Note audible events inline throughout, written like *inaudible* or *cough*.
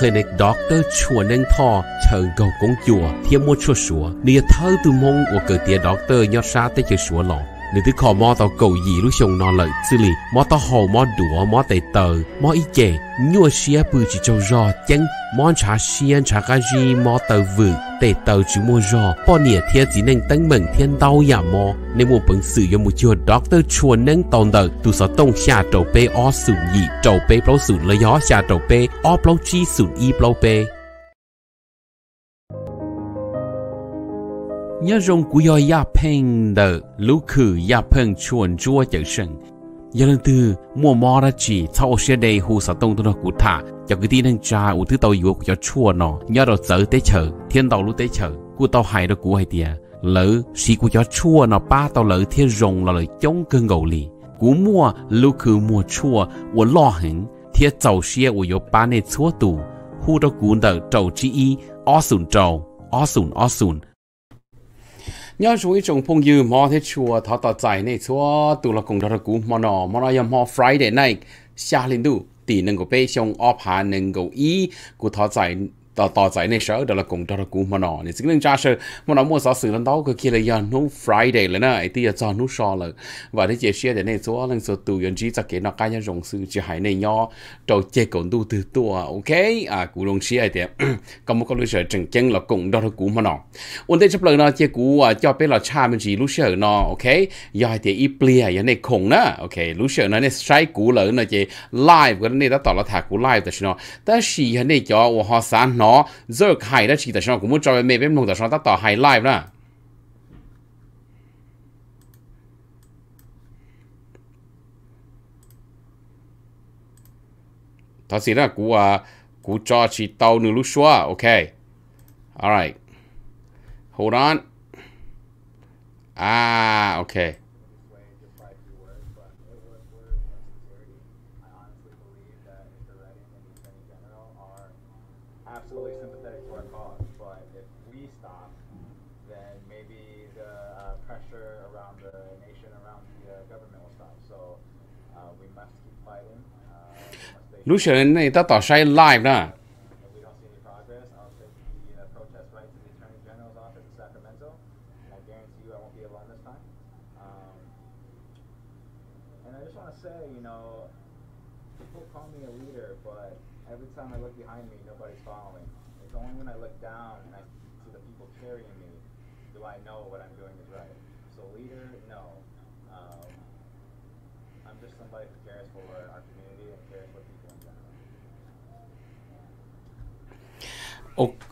clinic doctor chua nâng thò chờ gầu công chùa thiên mua chua sủa nìa thơ từ mong, của cờ tía doctor nhó xa tới chơi sủa lọ nửa thứ khó mò tao cầu gì lúc xong nó lợi xử lý mò tao hồ mò đũa mò tay tờ mò y chè nhua xia bư chỉ châu rò chăng món trà xiên trà gà gì mò tàu vự để tàu chỉ mua giò bao nhiêu thiên chỉ nên tấn mừng thiên đau nhà dạ mò nên một bằng sự dạ cho một chiều doctor chuẩn nên tồn đời tu sở tông xa trầu bê o sủ nhị trầu bê bao sủ lấy gió xa trầu bê o bao chi sủ y bao bê nhớ rong của yo ya peng đờ lũ khử ya peng chuồn chua chở sừng giờ lần từ mua mò ra chỉ sau ô xe đây hồ sở tông tôi nó thả cho cái tin anh cha u thứ tàu yếu cho chua nó nhớ đồ dở tế chờ thiên tàu lúc tế chờ cụ tàu hại đó cụ hay tiề lỡ xí cụ cho chua nó ba tàu lỡ thiên rồng là lời cơn gầu lì cụ mua lúc cứ mua chua u lo hứng thiên tàu xe u ba nè chúa tù hu đó cụ đỡ trầu chi y o sùn trầu o sùn o sùn นี่ยช่วยจงพงยืมมอที่ชัวทอตใจในชัวตุลกงดรกูมอนอมอนอยมอฟรายเดย์ในชาลินดูตีหนึ่งกูเปชงออพานหนึ่งกูอีกูทอใจต่อต่อใจในเช้าเดี๋ยวเราคงจะกูมานอนเนี่ยสิ่งนึงจ้าเชื่อมันเอามัวสอสื่อนั้นต้องก็คิดเลยยานู้ Friday เลยนะไอ้ที่จะจอนู้ชอเลยว่าที่เจเชียเดี๋ยวในตัวเรื่องส่วนตัวยันจีจะเกี่ยนกายยังสื่อจะหายในย่อตัวเจก่อนดูตัวตัวโอเคอ่ะกูลงเชียเดี๋ยวก็มันก็รู้เฉยจังจังเราคงจะกูมานอนวันที่จะเปลือยนอเจกูอ่ะจะเป็นเราชาเป็นจีรู้เฉยนอโอเคยายเดี๋ยวอีเปลี่ยยันในคงนะโอเครู้เฉยนะเนี่ยใช้กูเลยนะเจไลฟ์กันเนี่ยต่อเราถ่ายกูไลฟ์แต่ชนอแต่ชีฮันเนี่ยจอว่าฮอสาน nó giờ khai ra chỉ ta sao cũng muốn cho mẹ bên mông ta sao ta tỏ hài live đó thật sự là cú à cú cho chỉ tàu nửa lúc xóa ok alright hold on ah okay pressure around the nation, around the uh, government will stop. So uh, we must keep fighting. Uh, 卢雪人那到啥 live 呢？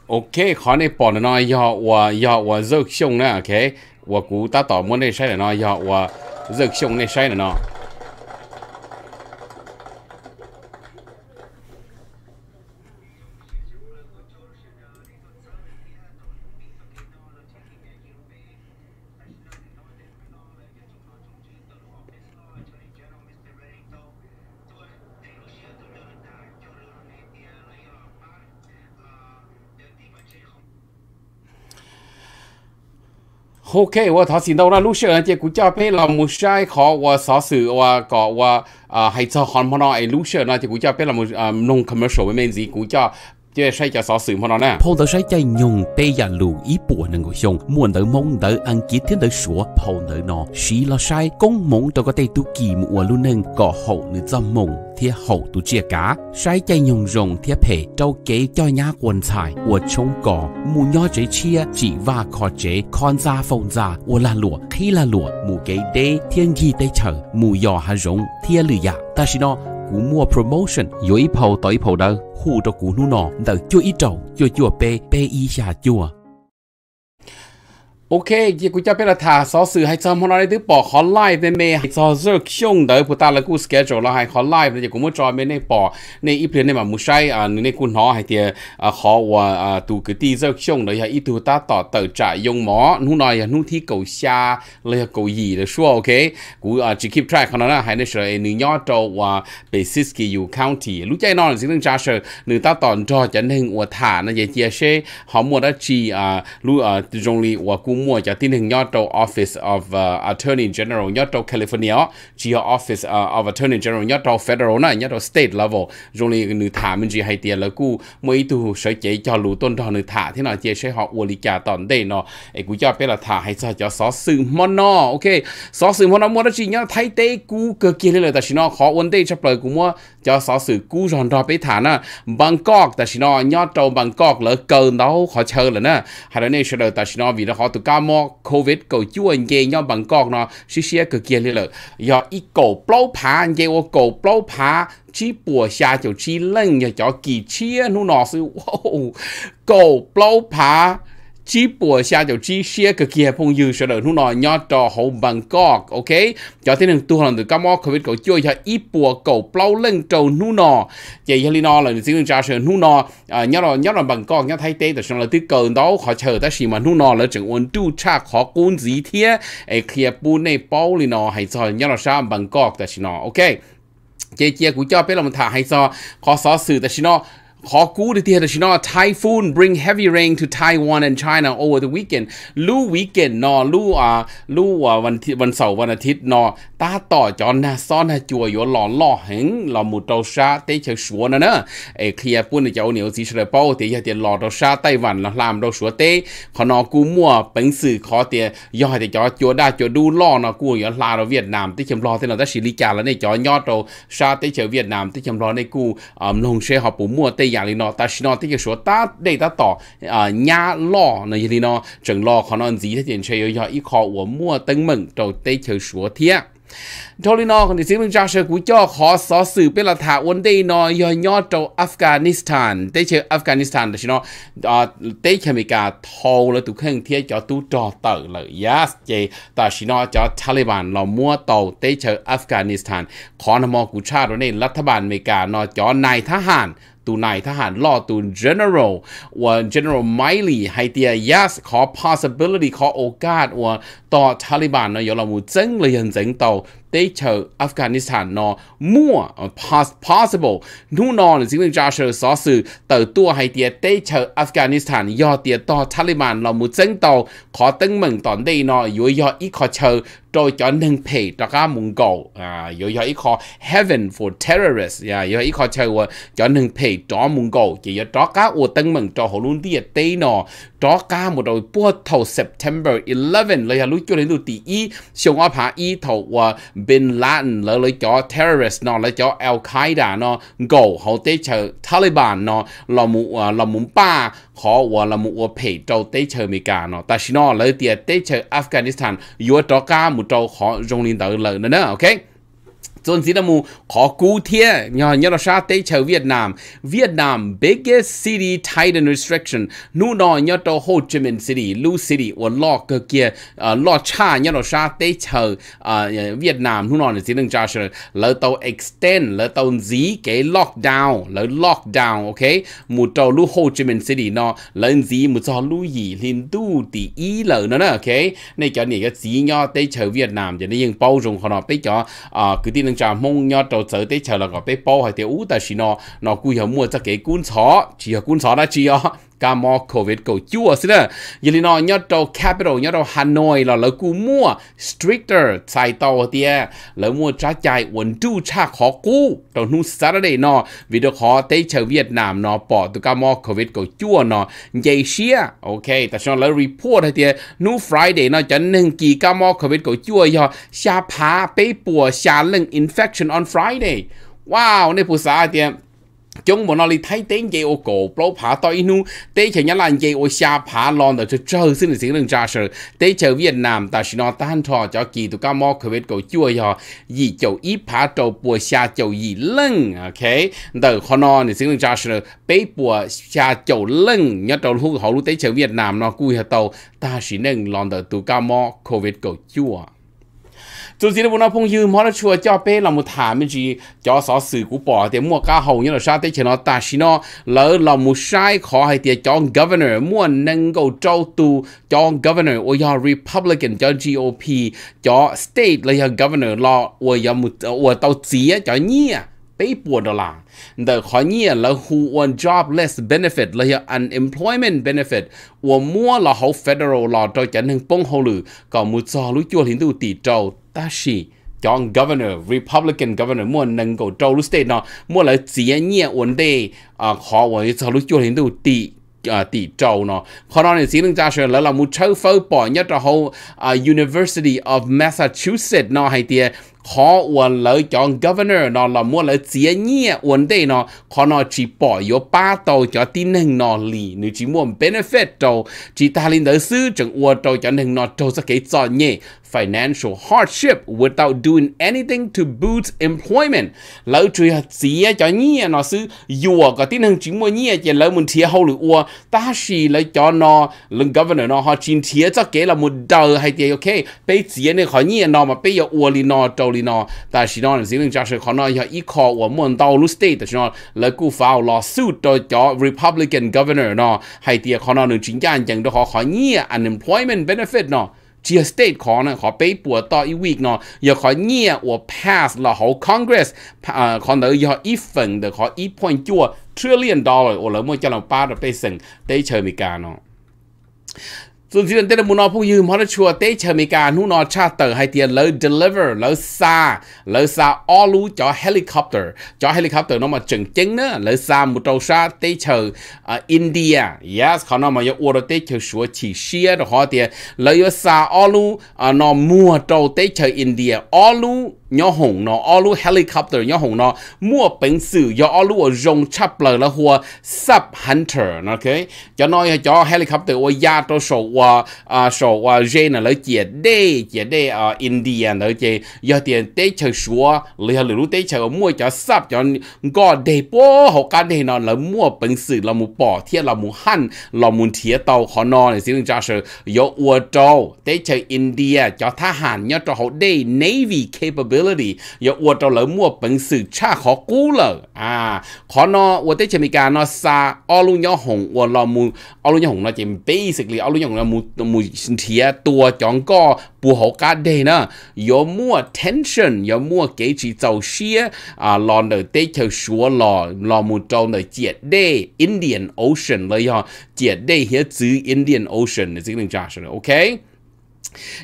ok khó này bỏ nó do và do và rực xong nè ok và cú ta tỏ muốn này sai là nó do và rực xong này sai là nó OK，我頭先到啦，陸小姐，古家俾老母曬考我少數我個我啊，係做韓文咯，誒陸小姐，古家俾老母啊弄 commercial 嘅面子，古家。chế sai cho xó xử mà nó nè Paul đã sai chạy nhung tê ya lù ý bùa nâng ngồi xong muốn đỡ mong đỡ ăn ký thiên đỡ sủa Paul đỡ nó xí là sai công mong cho có tay tu kỳ mùa luôn nâng có hậu nữ dâm mong thiê hậu tu chia cá sai chạy nhung rồng thiê phê trâu kế cho nhà quần xài của trông cỏ mù nho chế chia chỉ và khó chế con ra phong ra là lụa khi là lụa mù kế đê thiên gì tê chở mù yò hà rồng thiê lử dạ ta xin nó 古么 promotion，有一泡，右一泡的，呼着古努闹的，就一走，就就走，背背一下啊。โอเคยี่กูจะเป็นถาสอสื่อให้จำพวกเราได้ตื้อปอกขอไล่ในเมย์สอเซิร์กช่วงเดี๋ยวพูตาละกูสเกจเราให้ขอไล่เลยกูมั่วจอยไม่ในปอกในอีเพลนในแบบมุชัยอ่าในกูน้อให้เตียอ่าขอว่าอ่าตูกตีเซิร์กช่วงเดี๋ยวอีตูตาต่อเติร์จ่ายงหมอนู่นหน่อยนู่นที่เกาชาเลยเกาหยีเลยชัวโอเคกูอ่าจะคลิปทรายขนาดนั้นให้ในเชอร์นึ่งยอดโตว่าเบสิสกี้อยู่คันทีรู้ใจนอนสิ่งนึงจ้าเชอร์หนึ่งตาต่อจอจะหนึ่งอวดฐานนะเยเจียเช่หอมหมดอ่ะจีอ่ารู้อ่าจงลีว่ากู mua cho tin hình nhau trong Office of uh, Attorney General nhau trong California chỉ ở Office uh, of Attorney General nhau trong Federal này nhau trong State level rồi này người thả mình chỉ hay tiền là cú mấy tu sẽ chế cho lũ tôn đó người thả thế nào chế sẽ họ uổng lý cả tận đây nó ấy cú cho biết là thả hay sao cho xó sư mono ok xó sư mono mua đó chỉ nhau thay tế cú cơ kia lên rồi, ta chỉ nó khó uốn đây cho bởi cú mua cho xó sư cú ròn rò bế thả nè Bangkok ta chỉ nó nhau trong Bangkok lỡ cơn đâu khó chơi là nè hay là nên sẽ đời ta chỉ nó vì nó khó tụ ก็มอโควิดก็ช่วยเงี้ยย้อนบังกอกเนาะชิเชียก็เกี่ยนเลยอย่าอีกกูปล้อผาเงี้ยว่ากูปล้อผาชีปัวชาจะชีเล่งอย่าจ่อกี่เชียนู่นนอซื้อว้าวกูปล้อผา chỉ bùa xa cho chỉ xe cái kia phong dư sẽ đợi nó nói nhỏ trò hậu bằng cọc ok cho thế nên tu hành từ các món covid cầu chơi cho ít bùa cầu plau lên trầu nu nọ vậy hay nó là những tiếng cha sẽ nu nọ à, nhớ rồi nhớ rồi bằng cọc nhớ thay tế từ sau là tiếng cầu đó họ chờ ta xì mà nu nọ là chẳng ổn tu cha khó cuốn gì thế ấy kia buôn này bao lì nọ hay cho nhớ rồi sao bằng cọc khó xì nọ ok เจเจกูจ้าเป็นลมถ่าไฮซอคอสอสื่อแต่ชินอ Khó cú thì thiệt là nó typhoon bring heavy rain to Taiwan and China over the weekend. Lu weekend nó lu à lu à วันวันเสาร์วันอาทิตย์ nó ta tỏ cho na son na chùa yo lọ lọ hứng lọ một đầu sa tế chờ sủa nữa nè. Ê clear phun thì cháu nhiều gì sẽ bao thì giờ tiền lọ đầu sa Tây Văn là làm đầu sủa tế. Khó nó cú mua bánh sử khó tiền do thì cho chùa đa chùa đu lọ nó cú yo là ở Việt Nam tế chấm lọ thế nó ta xử lý cả là này cho nhót đầu sa tế chờ Việt Nam tế chấm lọ này cú ẩm lông xe họ bù mua tế อย่างลีนอแต่ชินอที่จะชัวตาได้ตาต่ออ่าญาล่อในลีนอจังล่อขอนอนสีที่เจนเชยยออีคอหัวมั่วตึงมึงเจ้าเตเชยชัวเทียทอรินอคนที่สิ่งจ้าเชกุจ่อขอสอสื่อเป็นหลักฐานวันได้นอยยอดจากอัฟกานิสถานได้เชื่ออัฟกานิสถานแต่ชินอเตชอเมริกาทอลแล้วตุเครื่องเทียจอตู้จอเตอร์เลยยาสเจแต่ชินอจอทาลิบันเรามั่วเตาเตชออัฟกานิสถานขอนมอกุชาติวันนี้รัฐบาลอเมริกานอจอนายทหารตูนายทหารล่อตูน general ว่า general Miley ให้เตีย yes ขอ possibility ขอโอกาสว่าต่อทาลิบันเนาะยอลามูเจ๋งเลยยังเจ๋งเตา teacher Afghanistan no mua possible nu no là chính ra sở sở sự tờ tua hay tia teacher Afghanistan do tia to Taliban là một dân tàu khó tân mừng toàn đây no yếu do ít chờ rồi cho nâng phê cho các mông cổ à yếu do ít khó heaven for terrorists à yếu ít khó chờ cho nâng phê cho mông cổ chỉ yếu cho các ô tân mừng cho hồ luôn tia tây no cho các một đội bua thầu September 11 là lúc cho đến lúc tỷ y xong áp hạ y thầu Bin Laden lỡ lấy cho terrorist nó lấy cho Al Qaeda nó gầu họ tế chờ Taliban nó là một à, là một ba họ và là một phe trâu tế chờ Mỹ cả nó ta chỉ nó lấy tiền tế chờ Afghanistan vừa cho cả một trâu họ dùng liên tử lỡ nữa ok Zon gì đó mù khó cú thiê nhỏ nhỏ là sa tế chào Việt Nam Việt Nam biggest city tighten restriction nu nó nhỏ to Ho Chi Minh City Lu City và lo cơ kia à, lo cha nhỏ là sa tế chào Việt Nam nu nó là gì đừng cho sợ lỡ tàu extend lỡ tàu gì cái lockdown lỡ lockdown ok mù tàu Lu Ho Chi Minh City nó lỡ gì mù cho Lu gì liên tu tỷ ý lỡ nó nè ok này cho này cái gì nhỏ tế chào Việt Nam cho nên những bao dung họ nó tế cho à, cứ tin nên chả mong nhau trâu sợ tới chờ là gọi bé bao hay tiêu út ta xin nó nó cúi hở mua cho cái cuốn xó chỉ hở cuốn xó đã chỉ ó ca mò covid cầu chua xin giờ nó nhớ trâu capital nhớ trâu hà nội là lỡ cú mua stricter chạy tàu tia à, lỡ mua trả chạy quần chu cha khó cú trâu nu saturday nó vì được họ tới chờ việt nam nó bỏ tụ ca mò covid cầu chua nó dây xia ok ta cho lỡ report tia à, nu friday nó cho nên kỳ ca mò covid cầu chua do xa phá bế bùa xa lưng infection on friday wow này phù sa tia chúng bọn nó đi thấy tiếng gì ô cổ bố phá to inu tế chờ nhá làn gì ô xa phá lon đó chờ xin được xin đừng trả sự tế chờ Việt Nam ta xin nó tan thọ cho kỳ tụ ca mò khởi vết cổ chua yò dì chầu ít phá trầu bùa xa chầu dì lưng ok từ khó nó thì xin đừng trả sự bế bùa xa chầu lưng nhớ trầu lúc hậu lúc tế chờ Việt Nam nó cùi hả tàu ta xin nâng lon đó tụ ca mò khởi vết cổ chua 就只不那朋友冇得出叫白，那么他们去叫啥事故报的，莫搞好人了啥的钱了，但是呢，老老冇晒考系的叫 governor，莫能够招到叫 governor，我要 republican 叫 GOP，叫 state 了要 governor 咯，我要冇我到职叫你啊。là, 北部的啦，的行业了，who on jobless benefit là 了，有 unemployment benefit, mua là benefit，我摸了好 federal hồ có lưu ta chọn governor republican governor mua nâng cầu trâu lưu state nó mua là chỉ nhẹ ổn đề à khó ổn sau lúc chưa đến đâu tỷ à tỷ trâu nó khó nói là xin đừng ra sửa là là một châu phơi bỏ nhất là hậu à, University of Massachusetts nó hay tiệt khó uẩn lỡ chọn governor nó là muốn lỡ chế nhẹ uẩn đây nó khó nó chỉ bỏ yếu ba đầu cho tin hình nó lì nếu chỉ muốn benefit đầu chỉ ta lên tới sư chẳng uẩn tàu cho hình nó tàu sẽ cái cho nhẹ financial hardship without doing anything to boost employment. Lỡ truy hạt xìa cho nhẹ nó sư dùa có tin hằng chính mua nhẹ chỉ lỡ mình thịa hậu lửa ua ta xì lỡ cho nó lần governor nó họ chính thịa cho kế là một đời hay thì ok bây xìa này khỏi nhẹ nó mà bây giờ ua lì nó trâu 里呢，但是呢，只能就是可能要依靠我们到 l state 是呢，来顾法 lawsuit 到叫 Republican governor 呢，还得可能能增加人的好行业 unemployment benefit 呢。จีสเตทขอนะขอไปปวดต่ออีวีกเนาะอย่าขอเงี่ยว่า pass ละเขา Congress อ่าขอเดี๋ยวอย่าอีฝังเดี๋ยวขออี point จั่ว trillion dollar โอ้แล้วมั่วจะเราป้าเราไปสั่งได้เชิญมีการเนาะ dù chỉ đến tên muốn nó phụ yếm họ đã chua tế chờ mì cả nu nó cha tờ hay tiền lỡ deliver lỡ xa lỡ xa all cho helicopter cho helicopter nó mà chừng chính nữa lỡ xa một trâu xa tế ờ, India yes họ nó mà yêu order tế chờ sửa chỉ xia rồi họ tiền lỡ xa all lũ ờ, mua trâu tế chờ India all nhỏ hồng nó ở lu helicopter nhỏ hồng nó mua bệnh sử do ở lu rong chắp lời là hùa sub hunter ok cho nói cho helicopter ở gia to số à số à gen là chỉ đê chỉ đê ở India nữa chỉ do tiền tế chờ số lấy lưu tế chờ mua cho sub cho có đề bố họ cả đề nó là mua bệnh sử là một bỏ thiết là một hăn là một thiết tàu họ nó là xin cho sự do ở châu tế chờ India cho thà hàn nhỏ cho họ đê navy capability 了的，要我到了没本事吃好苦了啊！可能我在前面讲那啥，阿鲁鸟红我老母阿鲁鸟红那件 basically 阿鲁鸟红那母母身体啊多讲个不好干的呢，要没 tension，要没给去做些啊，让的地球说了，让母到了绝对 Indian Ocean 了呀，绝对也指 Indian Ocean 的这个人家是的，OK。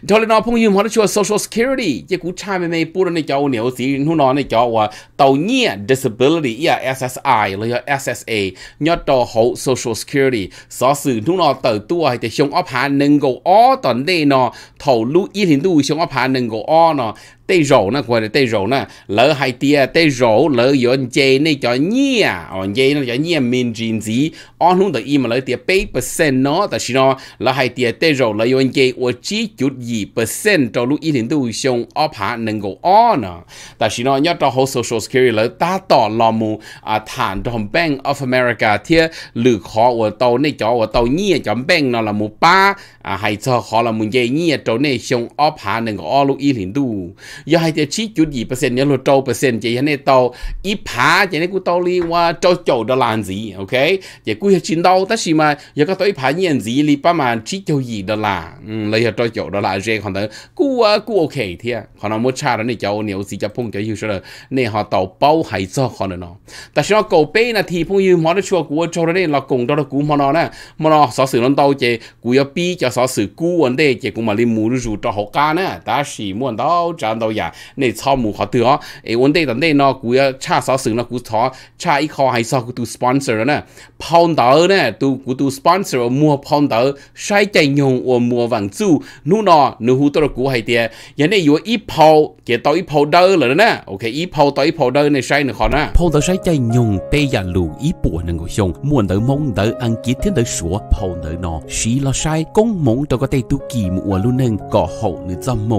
Thôi nó phong hiểm hóa cho social security chứ cú cha mẹ mày bùn này cháu nếu gì nó nói này cháu à tàu nhẹ disability ya à SSI là ya SSA nhớ tàu hậu social security sở sự nó nói tàu tua thì xong ấp hà nâng gầu o tận đây nó thầu lú ít thì đu xong ấp hà nâng gầu o nó tê rổ nó quay là tê rổ nó lỡ hai tia tê rổ lỡ yon chê này cho nhia on ờ, chê nó cho nhia min jin gì on hung tờ im lỡ tia bảy percent nó tờ xin nó lỡ hai tia tê rổ lỡ yon chê ô chỉ chút gì percent cho lúc ít đến tu xong ở phá nâng o on à. tờ xin nó nhớ cho hồ social security lỡ ta tỏ lò mù à thản trong bank of America thia lử khó của tàu này cho của tàu nhia cho bank nó là mù ba à hay cho khó là mù chê nhia cho này xong ở phá nâng gỗ lúc ít đến tu giờ hai chỉ chú gì phần trăm nhớ là trâu ít phá chỉ này cũng tàu li qua trâu chầu đó làm gì ok chỉ cũng hiểu chuyện đâu tất nhiên mà giờ có tới phá nhận gì li ba mà chỉ chầu gì lấy hiểu trâu chầu đó là gì còn ừ, tới cú cú ok thì còn nó mua cha đó này cháu nếu gì cho phong cháu hiểu sao họ tàu bao hay cho còn nó tại sao cầu bê thì phong yêu món nó chua của trâu đó là cùng đó là cú món nó nó sở sự nó tàu chỉ cú yêu pi cho sở sự cú vấn đề chỉ cũng mà li mù rủ cho họ ca nè ta chỉ muốn tàu chán tàu 到呀，你草木好多哦。诶，问题等你呢，古要差少少呢，古草差一颗还少古都 sponsor 呢，碰到呢都古都 sponsor 摸碰到晒电用我摸网住，努呢努好多古系的，人哋有一泡给到一泡到了呢，OK 一泡到一泡到呢晒呢好呢，泡到晒电用第一路一波能够用，摸到蒙到按几天的说泡到呢，洗了晒公蒙到个地都记我路能搞好你怎蒙。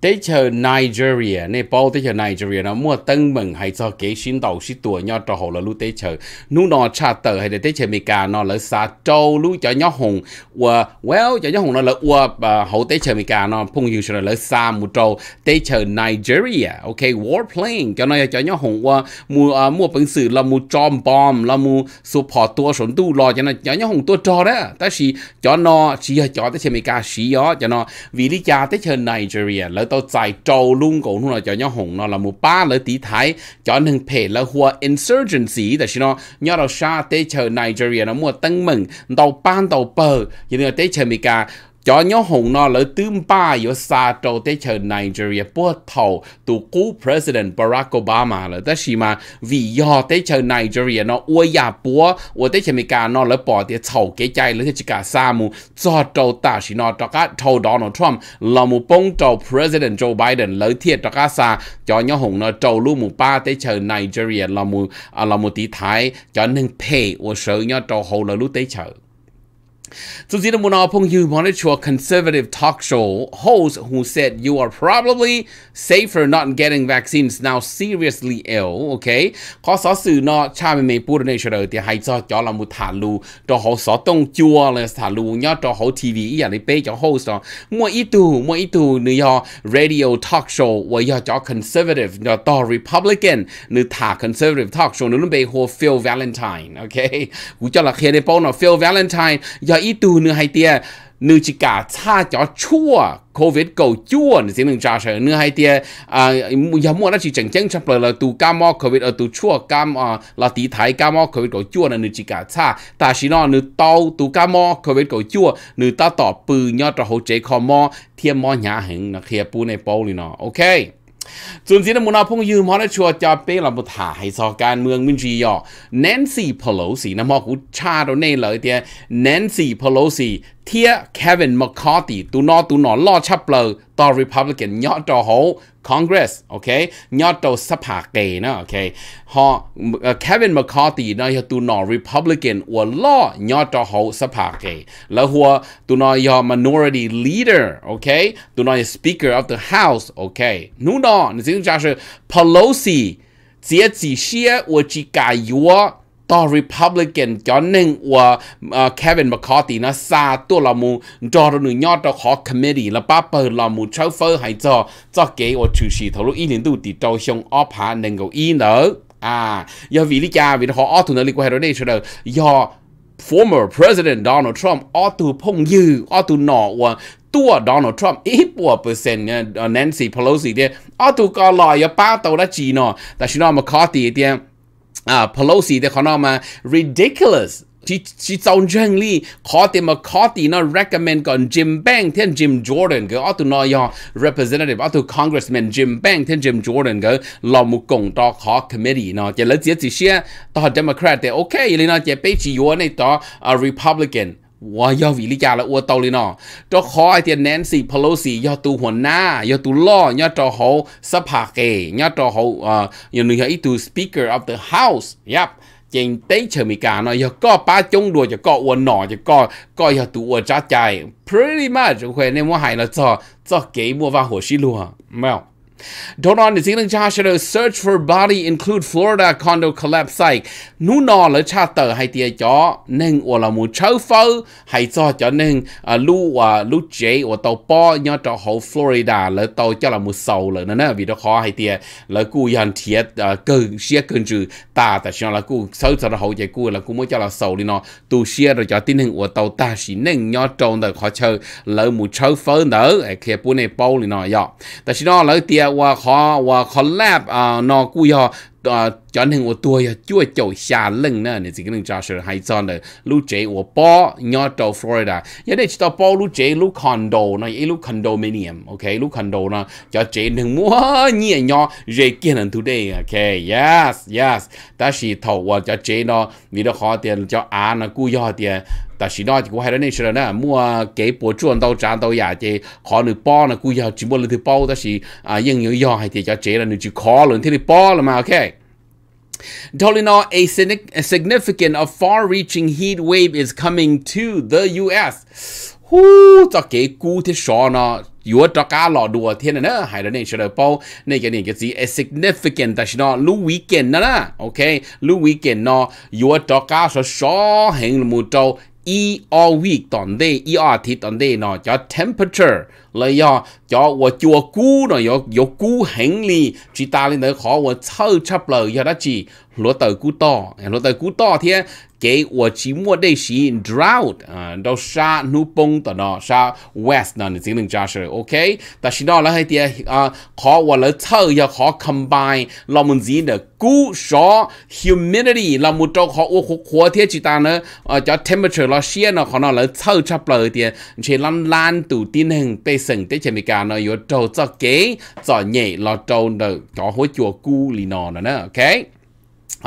tới chờ Nigeria này, bao tới chờ Nigeria nó mua tân mừng hay cho kế xin đầu xin tuổi nhau cho hồ là lúc tới chờ nu nó cha tờ hay tới chờ Mỹ nó là xa châu lúc cho nhau hùng và well cho nhau hùng nó là ua hậu tới chờ Mỹ nó phong dư là là xa một châu tới chờ Nigeria ok plane, cho nó cho nhau hùng và mua à, mua bằng sự là mua tròn bom là mua support tua sổn tu lo cho nó cho nhau hùng tua trò đó ta chỉ cho nó chỉ cho tới chờ Mỹ cả chỉ đó cho nó vì lý cha tới chờ Nigeria là tôi giải trâu luôn cổ nó là cho nhau hùng nó là một ba lỡ tí thái cho nên phe là hua insurgency tại sao nó nhau đầu xa tế chờ Nigeria nó mua tăng mừng đầu ban đầu bờ như là tế chờ Mỹ cả cho nhớ hùng nó lỡ tương ba yo sa trâu tế chờ Nigeria bố thầu tụ cú President Barack Obama lỡ tế xì mà vì do tế chờ Nigeria nó ua ya bố ua tế chờ Mỹ nó lỡ bỏ tế thầu kế chay lỡ tế chờ cả sa mù cho trâu ta xì nó cho cá trâu Donald Trump lỡ mù bông trâu President Joe Biden lỡ thiệt cho cá sa cho nhớ hùng nó trâu lưu mù ba tế chờ Nigeria lỡ mù lỡ mù tí thái cho nên pay ua sợ nhớ trâu hầu lỡ lưu tế chờ Susita Munapongyu wanted to a conservative talk show host who said, You are probably safer not getting vaccines now seriously ill, okay? Có sở sự nó cha mình mình bút này rồi thì hãy cho cho là một thả lù cho hậu sở tông chua là thả lù nhớ cho hậu TV ý này bê cho host đó. Mua ý tù, mua ý tù nữ do radio talk show và do cho conservative, do to Republican nữ thả conservative talk show nữ bê hồ Phil Valentine, okay? Cũng cho là khi này bao nó Phil Valentine do อีตูเนื้อไฮเตียนึจิกาชาจอชั่วโควิดเก่าชั่วนึสิหนึ่งจาเฉยเนื้อไฮเตียอ่ายามัวนั่นจีจังจังชับเลยเราตูกามอโควิดเออตูชั่วกามอ่าลาตีไทยกามอโควิดเก่าชั่วนึจิกาชาตาชินอนึเตาตูกามอโควิดเก่าชั่วนึตาต่อปืนยอดระหูเจคอมอเทียมมอหยาหึงนะเคียปูในโปลีเนาะโอเคส่วนสีน้ำมูนาพงยืมฮอตชัวจาเป้ลำบุถาให้สอการเมืองมินชียอแนนซี่พโลสีน้ำมอกุชาโดเน่เลยเตียแนนซี่พโลสี thia Kevin McCarthy tu no tu no lo chap lờ to Republican nhỏ trò hổ Congress ok nhỏ trò sắp hạ kề nó ok họ uh, Kevin McCarthy nó yo tu no Republican wa lo nhỏ trò hổ sắp hạ kề là hua tu no yo minority leader ok tu no speaker of the house ok nu no nó chính là Pelosi 只只些我只解约ต่อ Republican จอนหนึ่งว่า Kevin McCarthy นะซาตัวละมูจอรหนึ่งยอดต่อขอ committee แล้วป้าเปิดละมูเชฟเฟอร์ให้จอจอเก๋ว่าชูชีทะลุอีหนึ่งดูติดจอชงออพาหนึ่งกูอีเนอะอ่ายาวิลิกาวิทขออ้อถุนนาฬิกาเฮโรเดชเดยอ former president Donald Trump อ้อตูพงยืออ้อตูหนอว่าตัวโดนัลด์ทรัมป์อีปัวเปอร์เซ็นต์เนี่ยแนนซี่เพโลซีเนี่ยอ้อตูกอลอยป้าตัวละจีเนาะแต่ชิโนมาคอตีเนี่ย Pelosi ridiculous, 的可能嘛，ridiculous。chỉ chỉ trong chân lý có thể mà có thể nó recommend còn Jim Bang, thêm Jim Jordan cái ở tụi nó yo representative ở tụi congressman Jim Bang, thêm Jim Jordan cái là một công to khó committee nó chỉ lấy chỉ chỉ xe tao Democrat thì okay, rồi nó chỉ bây chỉ yo này tao Republican 我要为你家了，我到了呢。这好一点，Nancy Pelosi 要读混呐，要读 law，要找好 s u p a 给，要找好啊，要你要一读 Speaker of the House，yep。chính tế chờ mì cả nó có ba chung đùa cho có uốn nọ cho có có giờ tụ uốn trái pretty much khỏe nên mua hải là cho cho kế mua vào hồ xí luôn mà Doron, New Zealand Chashiro search for body include Florida condo collapse site. Nu no lỡ cha tờ hay tia chó neng ủa là mù chấu phâu hay cho cho neng lu và lu à, chế ủa tàu po nhớ cho hậu Florida lỡ tàu cho là mù sầu lỡ nè vì đó khó hay tia lỡ cú yàn thiệt à, cơ xia cơn trừ ta ta cho là cú sau cho là hậu chạy cú là cú mới cho là sầu đi nó tu xia rồi cho tin hình ủa tàu ta chỉ nên nhớ trâu được khó chơi lỡ mù chấu phâu nữa à, khi bữa này bao đi nó ya. Dạ. Ta chỉ nó lỡ tia ว่าขอว่าขอแลบอ่านอกูยอ呃，转成我多呀，就就下冷呢，你这个人家是还真的。路这我包，你要到 Florida，也得去到包路这路 condo 呢，一路 condominium，OK，路 condo 呢，叫这成我你要热见人 today，OK，yes yes，但是头我叫这呢，你的好点叫啊那古要点。但是呢，我喺呢時候呢，冇幾波轉到賺到呀，即可能包呢，估要只冇你啲包，但是啊，應用要係啲就這啦，你就可能啲包啦嘛，OK。Totally now, a significant a far-reaching heat wave is coming to the U.S. 呼，这给估的说呢？有这家老多天了呢，还有那些的包，那个那个是 a significant，但是呢，路 weekend 呢，OK，路 weekend 呢，有这家说少很么多 E R V toàn đây E R thì toàn đây nó cho temperature là do cho và chùa cú nó do do cú hành lý chỉ ta lên đó khó và thâu chấp lời do đó chỉ lúa tờ cú to lúa tờ cú to thì cái của chỉ mua đây chỉ drought à đâu xa nu bông tờ nó xa west nó những tiếng cho sự, ok ta chỉ đó là hay thì à khó và là thơ giờ khó combine là muốn gì nữa cú số humidity là một trong khó ô khó khó thì chỉ ta nữa à cho temperature là xe nó khó nó là thơ chấp lời thì chỉ lan lan tủ tin hình tây sừng tây chỉ cả nó yếu trâu cho kế cho nhẹ là trâu được cho hối chùa cú lì nó nữa ok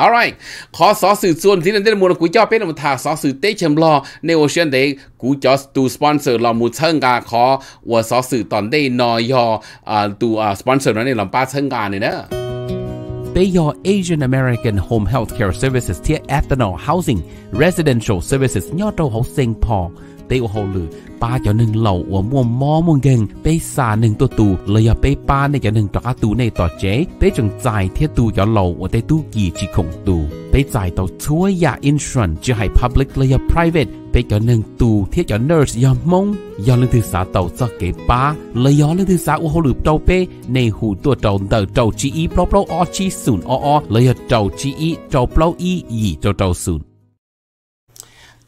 All right ขอสอสื่อส่วนที่นั่นได้มูลกุยจ้เป็นอุทาสอสื่อเต้เฉมลอในโอเชียนเดย์กูจอตูสปอนเซอร์ลอมูเชิงกาขอวัวสอสื่อตอนได้นอยอตูสปอนเซอร์นั้นในลำป้าเชิงกาเนี่ยนะ They your Asian American Home Healthcare Services Tier Ethanol Housing Residential Services ยอดเราเขเซงพอตเตอหลือป้าเจ้าหนึ่งเหล่าอวมวมมอมงเก่งเปสาหนึ่งตัวตูเลยอาไปป้าในเจ้าหนึ่งตระตูในต่อเจ๊เปจงใจเทียตูเจ้าเหล่าอวเตตูกี่จีคงตูเปใจต่อช่วยยาอินชันจะให้พับลิกเลย private เปจ้าหนึ่งตูเทียจ้าเนิร์สยามมงยาลึงถือสาต่อักเก็ป้าเลยยาลึงถือสาอวหลืบเจ้าเปในหูตัวเจ้าเดอเจ้าจีอีเปล่าเปล่าอชีศูนย์อออเลยเจ้าจีอีเจ้าเปล่าอีอีเจ้าเจ้าศูนย์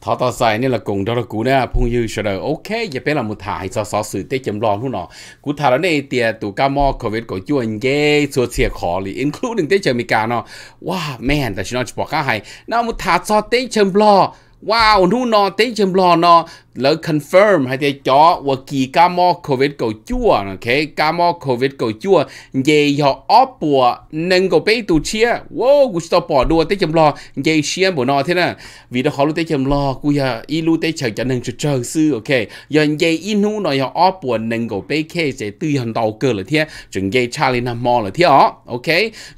thọ tao xài nên là cùng đó là cú nè phong yêu sờ đời ok giờ bé là một thải cho xó sự tết chấm lon luôn nọ cú thả đó này tiệt tụ ca mò covid của chú anh ghê số thiệt khó lì including tết chấm cả nọ wow man tại sao nó bỏ cả hai nó một thả cho tết chấm lon wow nu nọ tết chấm lon nọ lỡ confirm hay thì cho và kỳ ca mò covid cầu chua ok ca mò covid cầu chua về họ óp bùa nâng cầu bê tù chia wow cú stop bỏ đua tới chấm lo về chia bộ nọ thế nè vì đó họ lúc tới chấm lo cú ya y lúc tới chờ cho nâng cho chờ sư ok giờ về y nu nó họ óp bùa nâng cầu bê kê sẽ tư hẳn đầu cơ là thế chuẩn về charlie nam mò là thế ó ok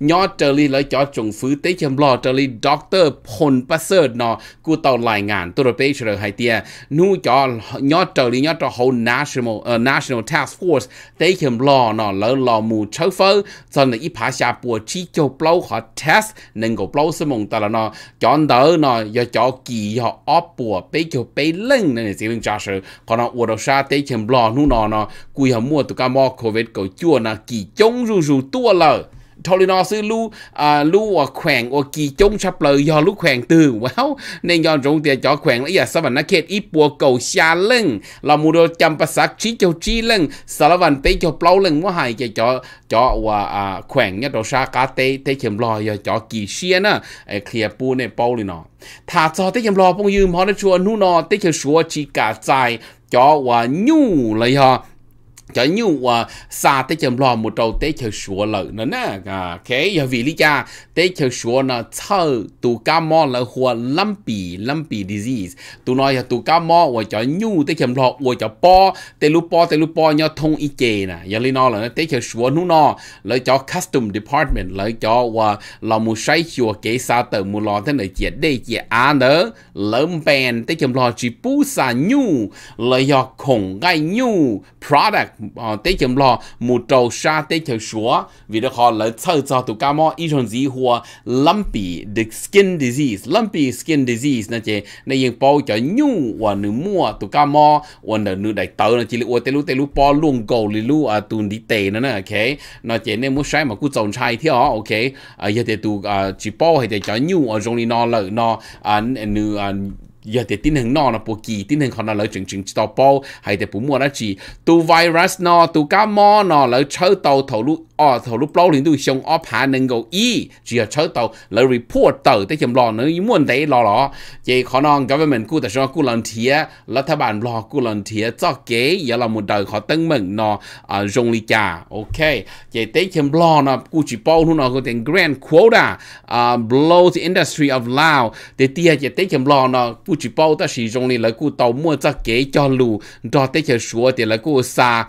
nhỏ trở li lỡ cho chuẩn phứ tới chấm lo trở li doctor pon passer nọ cú tàu lại ngàn tôi rồi bê chờ hay tia nu cho nhớ trợ lý nhớ cho whole national uh, national task force để hiểm lo nó lỡ lo mù chớ phơ cho nên ít phá xa bùa chi cho blow họ test nên có blow xem mong ta là nó chọn đỡ nó do cho kỳ họ óp bùa bế cho bế lên nên là chỉ linh trả sự còn nó ủa đâu xa để hiểm lo nu nó nó cùi họ mua tụi cá mò covid cầu chua nó kỳ chống rù rù tua lờ thôi nó sư lu à, lu ở à, khoảng ở kỳ chống sắp lời do lu khoảng từ wow nên do rộng tiền cho khoảng lấy giờ sao mà nó kết ít bùa cầu xa lưng là mua đồ chăm bác sắc trí cho trí lưng sao là vần tế cho bao lưng mua hai cho cho và à, khoảng nhất đồ xa cá tế tế chìm lo giờ cho kỳ xia nè ai kia bu này bao lì nó thà cho tế chìm lo bông dư mà nó chua nu nó tế chìm xua chỉ cả dài cho và nhu lấy ha cho như uh, xa tế chầm lo một trâu tế chờ sủa lợi nữa nè à, cái giờ vì lý cha tế chờ sủa nó thơ tụ ca mò là hùa lumpy lumpy disease tụ nói là tụ ca mò và cho nhu tế chầm lo và cho po tế lu po tế lu po nhau thông y chê nè giờ lý nó là tế chờ sủa nu nó lợi cho custom department lợi cho và là một say chùa kế xa tờ một lò thế này chỉ đây chỉ á nữa lớn bèn tế chầm lo chỉ bù xa nhu lợi cho khổng gai nhu product ờ tế chấm lo mù trâu sa tế chở súa vì đó họ lại thơ cho tụ cá mò ít hơn gì hùa lumpy the skin disease lumpy skin disease nè chị nè yên bao cho nhu và nữ mua tụ cá mò và nữ nữ đại tớ nè chị lụa tê lú tê lú bao luôn gầu lì lú à tụ đi tê nè nè ok nè chị nè muốn sai mà cứ trồng sai theo ok à giờ thì tụ à chỉ bao hay để cho nhu ở à, trong đi nó lợi nó à nữ à giờ thì tin hình nó là bộ kỳ tin hình họ là lợi chừng chừng tàu bao hay để bộ mua đó chỉ tu virus nó tu cá mò nó lợi chơi tàu thầu lu ở thầu lúc lâu liền tôi xong ở phá nên gầu ý chỉ là chớ tàu là report tờ tới chấm nữa muốn đấy lò lò chỉ khó non government cú tại sao cú lần thía là thà bạn lò lần thía cho kế giờ là một đời khó tân mừng nó ở ly trà ok chỉ tới chấm lò nó cú bao luôn nó có tiền grand quota uh, à, blows the industry of law để tia chỉ tới chấm nó cú chỉ bao ta chỉ rong ly là cú tàu mua cho kế cho lù cho tới chấm số thì là cú xa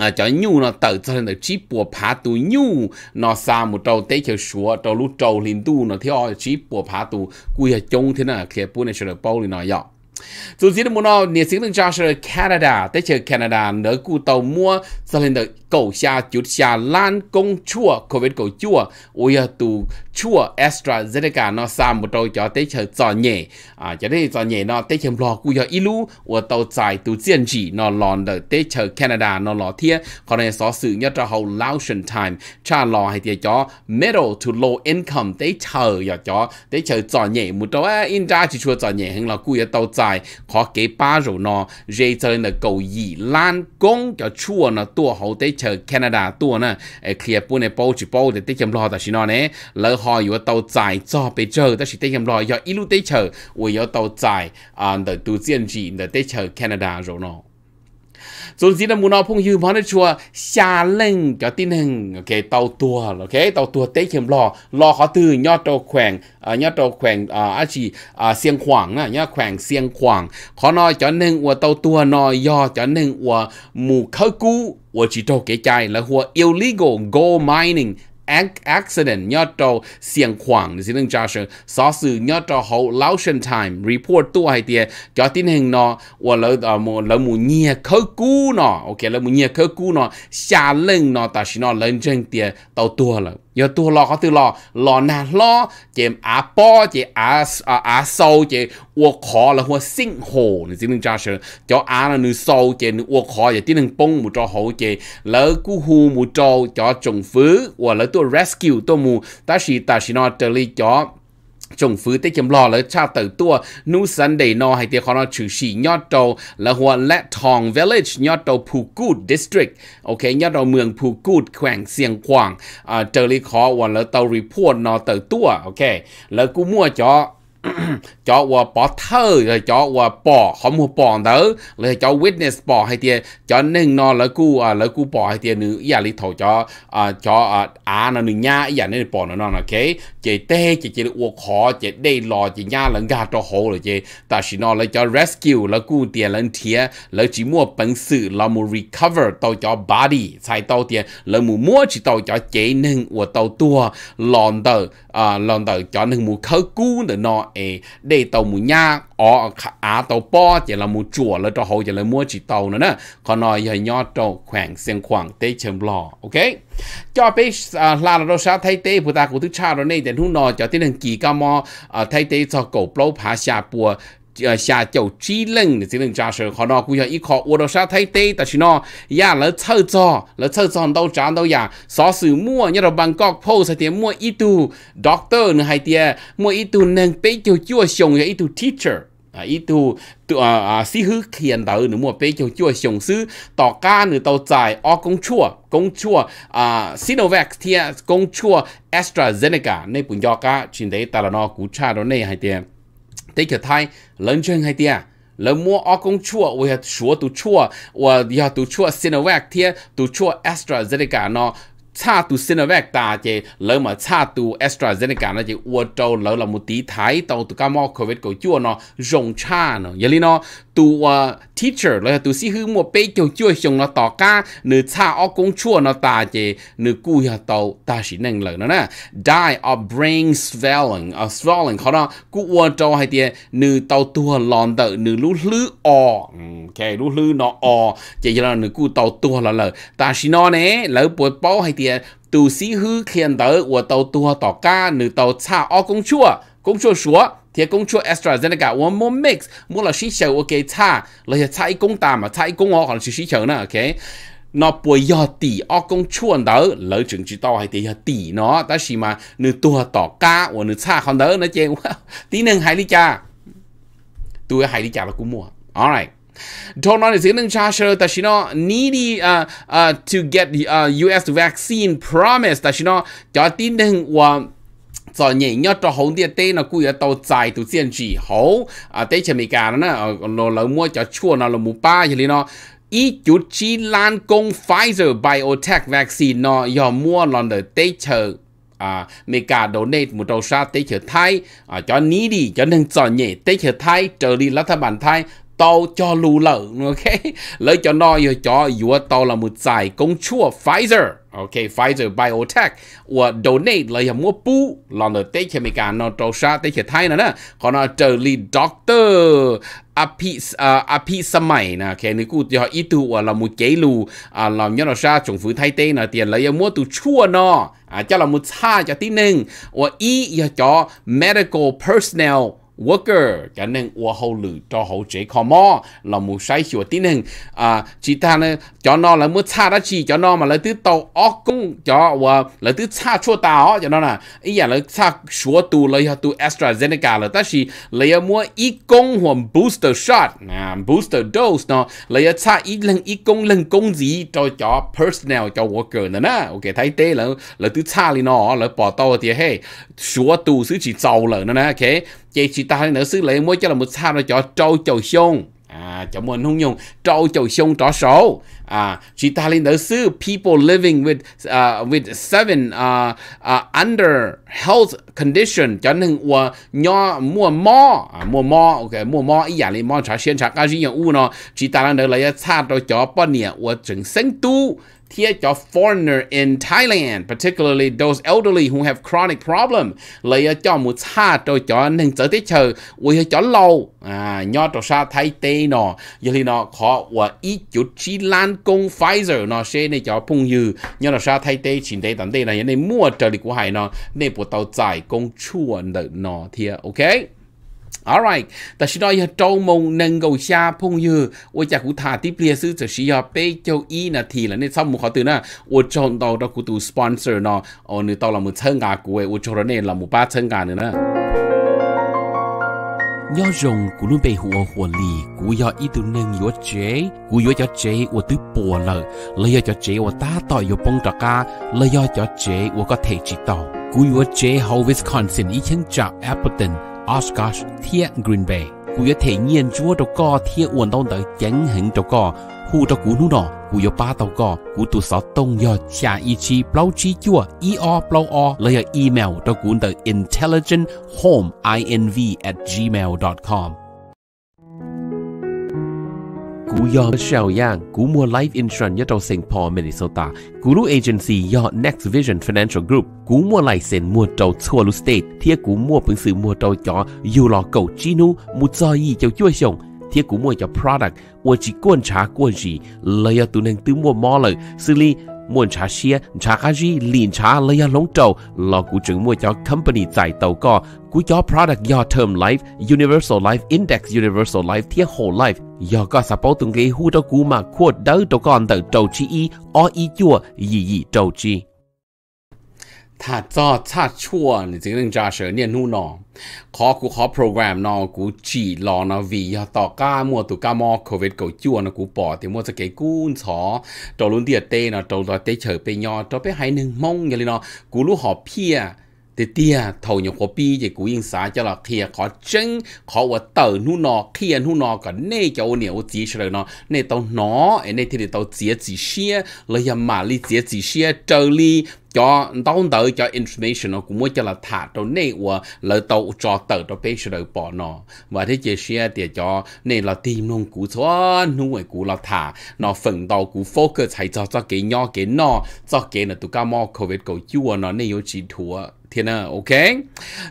à cho nhu nó tự cho nên chỉ bùa phá tu nhu nó xa một trâu tế chờ sủa trâu lú trâu linh tu nó theo chỉ bùa phá tu quy hạt chung thế nào kia bùa này sẽ được bao liền nó dọc dù gì đó muốn nó nhiệt sinh lên cho Canada, tới chờ Canada nở cụ tàu mua cho lên được cầu xa chút xa lan công chua covid cầu chua ui à, tu chua AstraZeneca nó xa một đôi cho tế chờ giò nhẹ à cho nên giò nhẹ nó tế chầm lò cú giờ ilu ua tàu dài tu diễn chỉ nó lòn đợi tế chờ Canada nó lò thia còn này xó sự nhất cho hầu Laotian time cha lò hay thia cho middle to low income tế chờ giờ cho tế chờ giò nhẹ một đôi à, in ra chỉ chua giò nhẹ hưng là cú giờ tàu dài khó kế ba rồi nó dây chơi là cầu gì lan công cho chua nó tua hậu tế chờ Canada tua nè kia bu này bao chỉ để tiết kiệm lo ta chỉ nói nè lỡ họ tàu dài cho bây giờ ta chỉ tiết kiệm lo do chờ vì tàu dài à để tu diễn gì để chờ Canada rồi nó rồi gì là muốn nó phong hưu mà nó chua xa lên cho tin hình ok tàu tua ok tàu tua tế kiếm lò lò khó từ nho trâu khoảng ờ, nho trâu ờ, ờ, khoảng á chỉ xiên khoảng à nho khoảng xiên khoảng khó nói cho nên của tàu tua nó do cho nên của mù khơ cú của chỉ trâu cái chai là của illegal gold mining accident 要找现况，你是能加深。少数要找好老生 time report 多一点，叫典型呢，我老啊么老么热刻苦呢，OK 老么热刻苦呢，下冷呢，但是呢认真点到多了。giờ tôi lo có tôi lo lo nà lo chị à po, chị à à à sâu chị uo khó là hoa sinh hồ nên chính cha sợ cho à là nữ sâu chị nữ uo khó giờ tiếng bông một trò hồ, chị lỡ cú hù một trò cho trồng phứ hoặc lỡ tôi rescue tôi mù ta sĩ ta sĩ nó trở đi cho จงฟื้นเตเข็มรอแล้วชาเติตัวนูสันเดนอให้เตียขอนอฉือฉียอดโตและหัวและทอง village ยอดโตภูกูด district โอเคยอดโตเมืองภูกูดแขวงเสียงกวางอ่าเจอรีขอวันแล้วเตารีพอร์ตนอเติตัวโอเคแล้วกูมั่วจอ *clears throat* cho qua bỏ thơ rồi cho qua bỏ không mua bỏ đó rồi cho witness bỏ hay tiền cho nên nó là cu à là cu bỏ hay tiền nữa giờ lý thầu cho à cho à nó à, nữa nha giờ nên bỏ nó nó ok chỉ tê chế chỉ uo khó chế đây lò chế nha lần gà cho hồ rồi chế, ta xin nó là cho rescue là cu tiền lần thiệt là chỉ mua bằng sự là mua recover tàu cho body sai tàu tiền là mua mua chỉ tàu cho chế nên uo tàu tua lòn tờ à lòn tờ cho nên mua khơi cu nữa nó ấy tàu mù nha ở à tàu bo chỉ là mù chùa là cho hậu chỉ là mua chỉ tàu nữa còn nói giờ nhỏ tàu khoảng xem khoảng tế chấm lò ok cho bé à, là là sao thay tế bù ta cũng thức cha rồi này đến hôm nọ cho tới lần kỳ cao mò à, thay tế cho cổ blâu phá 呃下九几冷的这种家事，好那估计一考我都啥太低，但是呢，呀，那操作，那操作到站到呀，啥时摸，你到办高铺是点摸一度，doctor 呢还点摸一度能被就叫上一度 teacher。à ít tu tu à à si hư khiền tàu nữa mua bé chiều chua sòng sư tàu cá nữa tàu dài o công chua công à sinovac thì công chua astrazeneca nên cũng do cá trên đấy ta là nó cú cha này hay tiền tế kiểu thai lớn chuyên hay tia lớn mua ở công chua với hạt chúa tu chua và giờ tu chua Sinovac thia tu chua AstraZeneca nó cha tu Sinovac ta chỉ lớn mà cha tu AstraZeneca nó chỉ uo trâu lớn là một tí thái tàu tu cá mò covid của chua nó rồng cha nó vậy nên nó tu ờ, teacher là tu sĩ hư mua bê kiểu chưa xong nó tỏ ca nữ cha ở công chúa nó ta chế nữ cu tàu ta sĩ năng lợi nó nè die of brain swelling of ờ, swelling khó đó cu ở hay tiền nữ tàu tua lòn tờ nữ lú lư o ok ừ, lú lư nó o chế là nữ cu tàu tua là ta sĩ nó nè lỡ bao hay tiền tu sĩ hư khen tờ của tàu tua tỏ ca nữ tàu cha ở công chúa công chúa xuống thì công chúa AstraZeneca uống mua mix mua là xí chầu ok cha là cha công ta mà cha công họ là xí chầu nữa ok nó bùi giờ tỷ ở công chuồn đó lỡ chừng chỉ to hay tỷ tỷ nó ta chỉ mà nửa tua tỏ ca và nửa xa con đó nó chê tí nâng hai đi cha tôi hai đi cha là cũng mua alright Don't know is in Chasha Tashino needy uh, uh, to get the uh, US vaccine promise ta nó cho tí tin đừng 在年一做好啲啲呢，故意到債到先至好啊！啲前面講呢，羅老母就錯啦，老母巴嘢呢。一九七零公 Pfizer Biotech vaccine 呢，要 mua lần đầu tế chờ à mấy cả đồ này đầu sa tế chờ thay à cho ní đi cho nên cho nhẹ tế chờ thay trở đi lá bản thay tàu cho lù lợ ok lấy cho nó cho dùa tàu là một giải công chúa Pfizer ok Pfizer Biotech và donate là hầm mua pu là nó tế chế mấy cả nó trâu xa tế chế thay nữa nè còn nó ờ, trở lý doctor api ờ, api samai nè cái này cũng cho ít tu là một chế lù ờ, là nhớ nó xa chúng phụ thay tế là tiền lấy mua tu chua nó à cho là một xa cho tí nâng và y cho medical personnel worker cho nên ua hậu lử cho hậu chế khó mò là muốn sai hiểu tí hình à chỉ ta nên cho nó là muốn xa đó chỉ cho nó mà lấy thứ tàu óc cũng cho và lấy thứ xa chua tàu cho nó là ý là lấy xa chua tu lấy hạt tu AstraZeneca là ta chỉ lấy mua ít công hoặc booster shot à booster dose nó lấy xa ít lần ít công lần công gì cho cho personnel cho worker nữa nè ok thấy tê là lấy thứ xa thì nó là bỏ tàu thì hey sửa tù xứ chỉ giàu lợn nữa nè kế chế chỉ ta nữa xứ lấy mỗi cho là một sao nó cho trâu chầu xông à cho mình không nhung trâu chầu xông trò xấu à chỉ ta lên nữa xứ people living with uh, with seven uh, uh, under health condition cho nên của nhỏ mua mò à, mua mò ok mua mò ý dạng lên mò trả xuyên trả cái gì nhau u nó chỉ ta lên nữa lấy sao cho cho bao nhiêu của chứng sinh tu thiết cho foreigner in Thailand, particularly those elderly who have chronic problem. Lấy ờ, cho một xa cho cho nên giới tiết chờ, ui ờ, cho lâu. À, nhớ cho xa thay tê nó, giờ thì nó khó và ít chút chi lan công Pfizer nó sẽ này cho phung dư. Nhớ cho xa thay tê chính tế tận tê này, nên mua trợ lý của hải nó, nên bộ tàu giải công chua nó thiệt, ok? Alright, ta sẽ nói trâu mông nâng gầu xa phong dư, ôi chả cụ thả tiếp lia sư trở sĩ bê châu y là thì là nên xong một khó từ nè, ôi chọn tàu đó cụ tù sponsor nó, ôi nữ tàu là một thân gà cụ ấy, ôi chọn đó nên là một ba thân gà nữa nè. Nhớ rồng của luôn bề hùa hùa li, của do ý tu nâng yếu chế, của yếu cho chế của tứ bùa lợ, lấy do cho chế của ta tỏi yếu bông trà ca, lấy do cho chế của có thể chỉ tao, Của yếu chế hầu Wisconsin ý chân trạc Appleton, Oscars thiết Green Bay cú yếu thể nhiên chúa đâu có thiết uốn đông tới chánh hình đâu có hu đâu cú nút nọ cú yếu ba đâu có cú tụ sáu tông yếu cha ý chí bao chi chúa e o bao o lấy email đâu cú tới intelligent inv at gmail com cú yo Michelle mua life insurance cho St. Paul Minnesota cú agency yo Next Vision Financial Group cú mua lại mua trâu thua lu state mua bằng sự mua trâu cho yu lo cầu chinu mu cho yi cho chua mua cho product ua chỉ quan trả gì lời tu nên mua mò lời xử lý muốn trả xe trả cái gì liền trả lấy lóng trâu, là của chúng mua cho company giải tàu co cụ cho product do term life universal life index universal life thiết whole life do có support từng cái hú cho cụ mà quote đỡ tàu con tờ trâu chi y o y chua gì gì trầu chi ถ้าจอถ้าชั่วนี่จริงงจาเฉยเนี่ยนู่นนอขอกูขอโปรแกรมนอกูจีรอนอวีต่อก้ามัวตุก้ามอโควิดกูจั่วนกูปอดที่มัวจะเกยกู้นสอตัวลุนเดียเตนะตัวตัวเตเฉยไปยอตัวไปหายหนึ่งมงอย่างเลยนอกูรู้หอบเพี้ยแต่เตี้ยเท่าอย่างหัวปีจะกูยิงสาจะหลอกเทียขอเจ้งขอว่าเต่านู่นนอเทียนู่นนอก่อนเน่จะเหนียวจีเฉลยนอเน่เต่าหนอไอ้เน่ที่เต่าเสียจีเชียเลยยามาลีเสียจีเชียเจอลีจอต้องเตอจอ information กูมั่วจะละถาตัวเน่ว่าเลยเต่าจอเต่าตัวเป็นเฉลยปอนอว่าที่เจเชียเตียจอเน่เราทีมนงกูซ้อนนู่นไอ้กูละถานอฝั่งเต่ากูโฟกัสให้จอจอเกี่ยนอเกี่ยนอจอเกี่ยนตัวก้ามอโควิดกูจัวนอเน่ยจีทัว thiên à, ok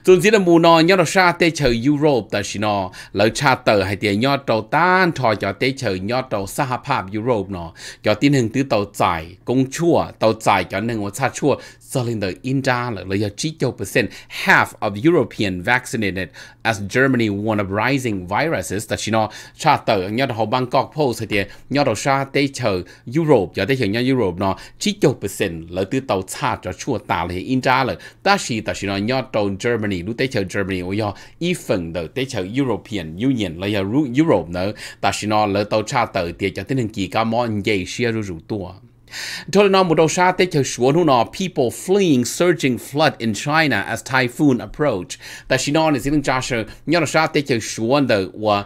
tuần diễn là mùa nọ nhớ là xa tê chờ Europe tại xin nọ lỡ cha tờ hay tiền nhớ trâu tan thò cho tê chờ nhớ trâu xã hợp pháp Europe nọ cho tin hình tứ tàu giải công chua tàu giải cho nên một xa chua so lên đời India là lấy chỉ cho percent half of European vaccinated as Germany one of rising viruses tại xin nọ cha tờ nhớ là Bangkok Post hay tiền nhớ là xa tê chờ Europe cho tê chờ nhớ Europe nọ chỉ cho percent lỡ tứ tàu xa cho chua ta là India là ta shi ta shi ran ya ton Germany lu te chở Germany o ya i phần đầu te chở European Union la ya Europe nữa ta shi nó lỡ tàu cha tàu tiệt cho tới nên kỳ ca món dây xia ru ru tua một Tolinor Mudosha Te Shuonunor people fleeing surging flood in China as typhoon approach. Ta That she known is in Joshua Nyorosha Te Shuon the wa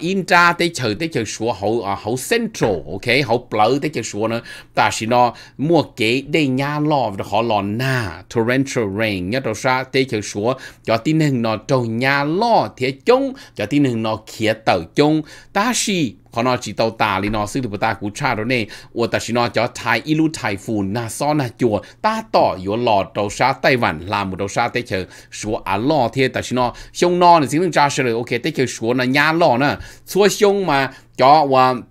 in da Te Chu Te Shuo hậu hậu central okay hậu blow Te nữa. ta she nói mua kế de nhà lo the họ lo na torrential rain nhớ Nyorosha Te Shuo cho tin hình nó trâu nhà lo thế chung cho tin hình nó kia tàu chung ta she 可能只到大哩喏，是不大股差了呢。我但是呢，叫台一路台风那少那脚，大到有老到沙台湾，那么到沙得去说啊老天，但是呢，凶呢，你只能扎实了。OK，得去说那伢老呢，说凶嘛，叫我。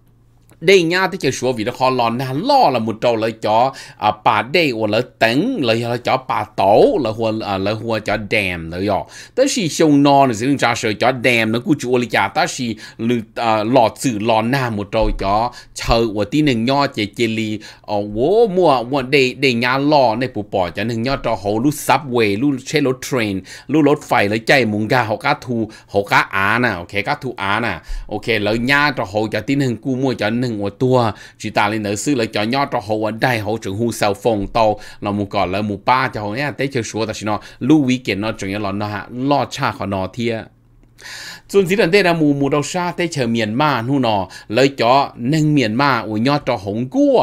đây nha thì chơi số vì nó khó lo nà lo là một trâu lợi cho à bà đây hoặc là tấn là là cho bà tổ là hua là hua cho đèm nữa rồi tới khi sông non là dưỡng ra sợ cho đèm nó cứ chú lý cha ta khi lư à, lọ chữ lọ nà một trâu cho chờ của tí nâng nho chế chế lì ở wo mua mua đây đây nha lo này bù bỏ cho nâng nho cho hồ lu subway lu xe lô train lu lốt phải lấy chạy mùng gà họ cá thu họ cá á nè ok cá thu á nè ok lợi nha cho hồ cho tí nâng cu mua cho nâng nâng ngồi tua chỉ ta lên nữ sư là cho nhau cho hồ ở đây hồ trưởng hu sao phong to là một còn là một ba cho hồ nha tới chơi số ta chỉ nó lưu weekend nó chẳng là nó lo cha khỏi nó thiệt ส่วนสิลันเตะมูมูเราชาเตเชเมียนมาหูนอเลยจอหนึ่งเมียนมาอวยยอดจอหงกัว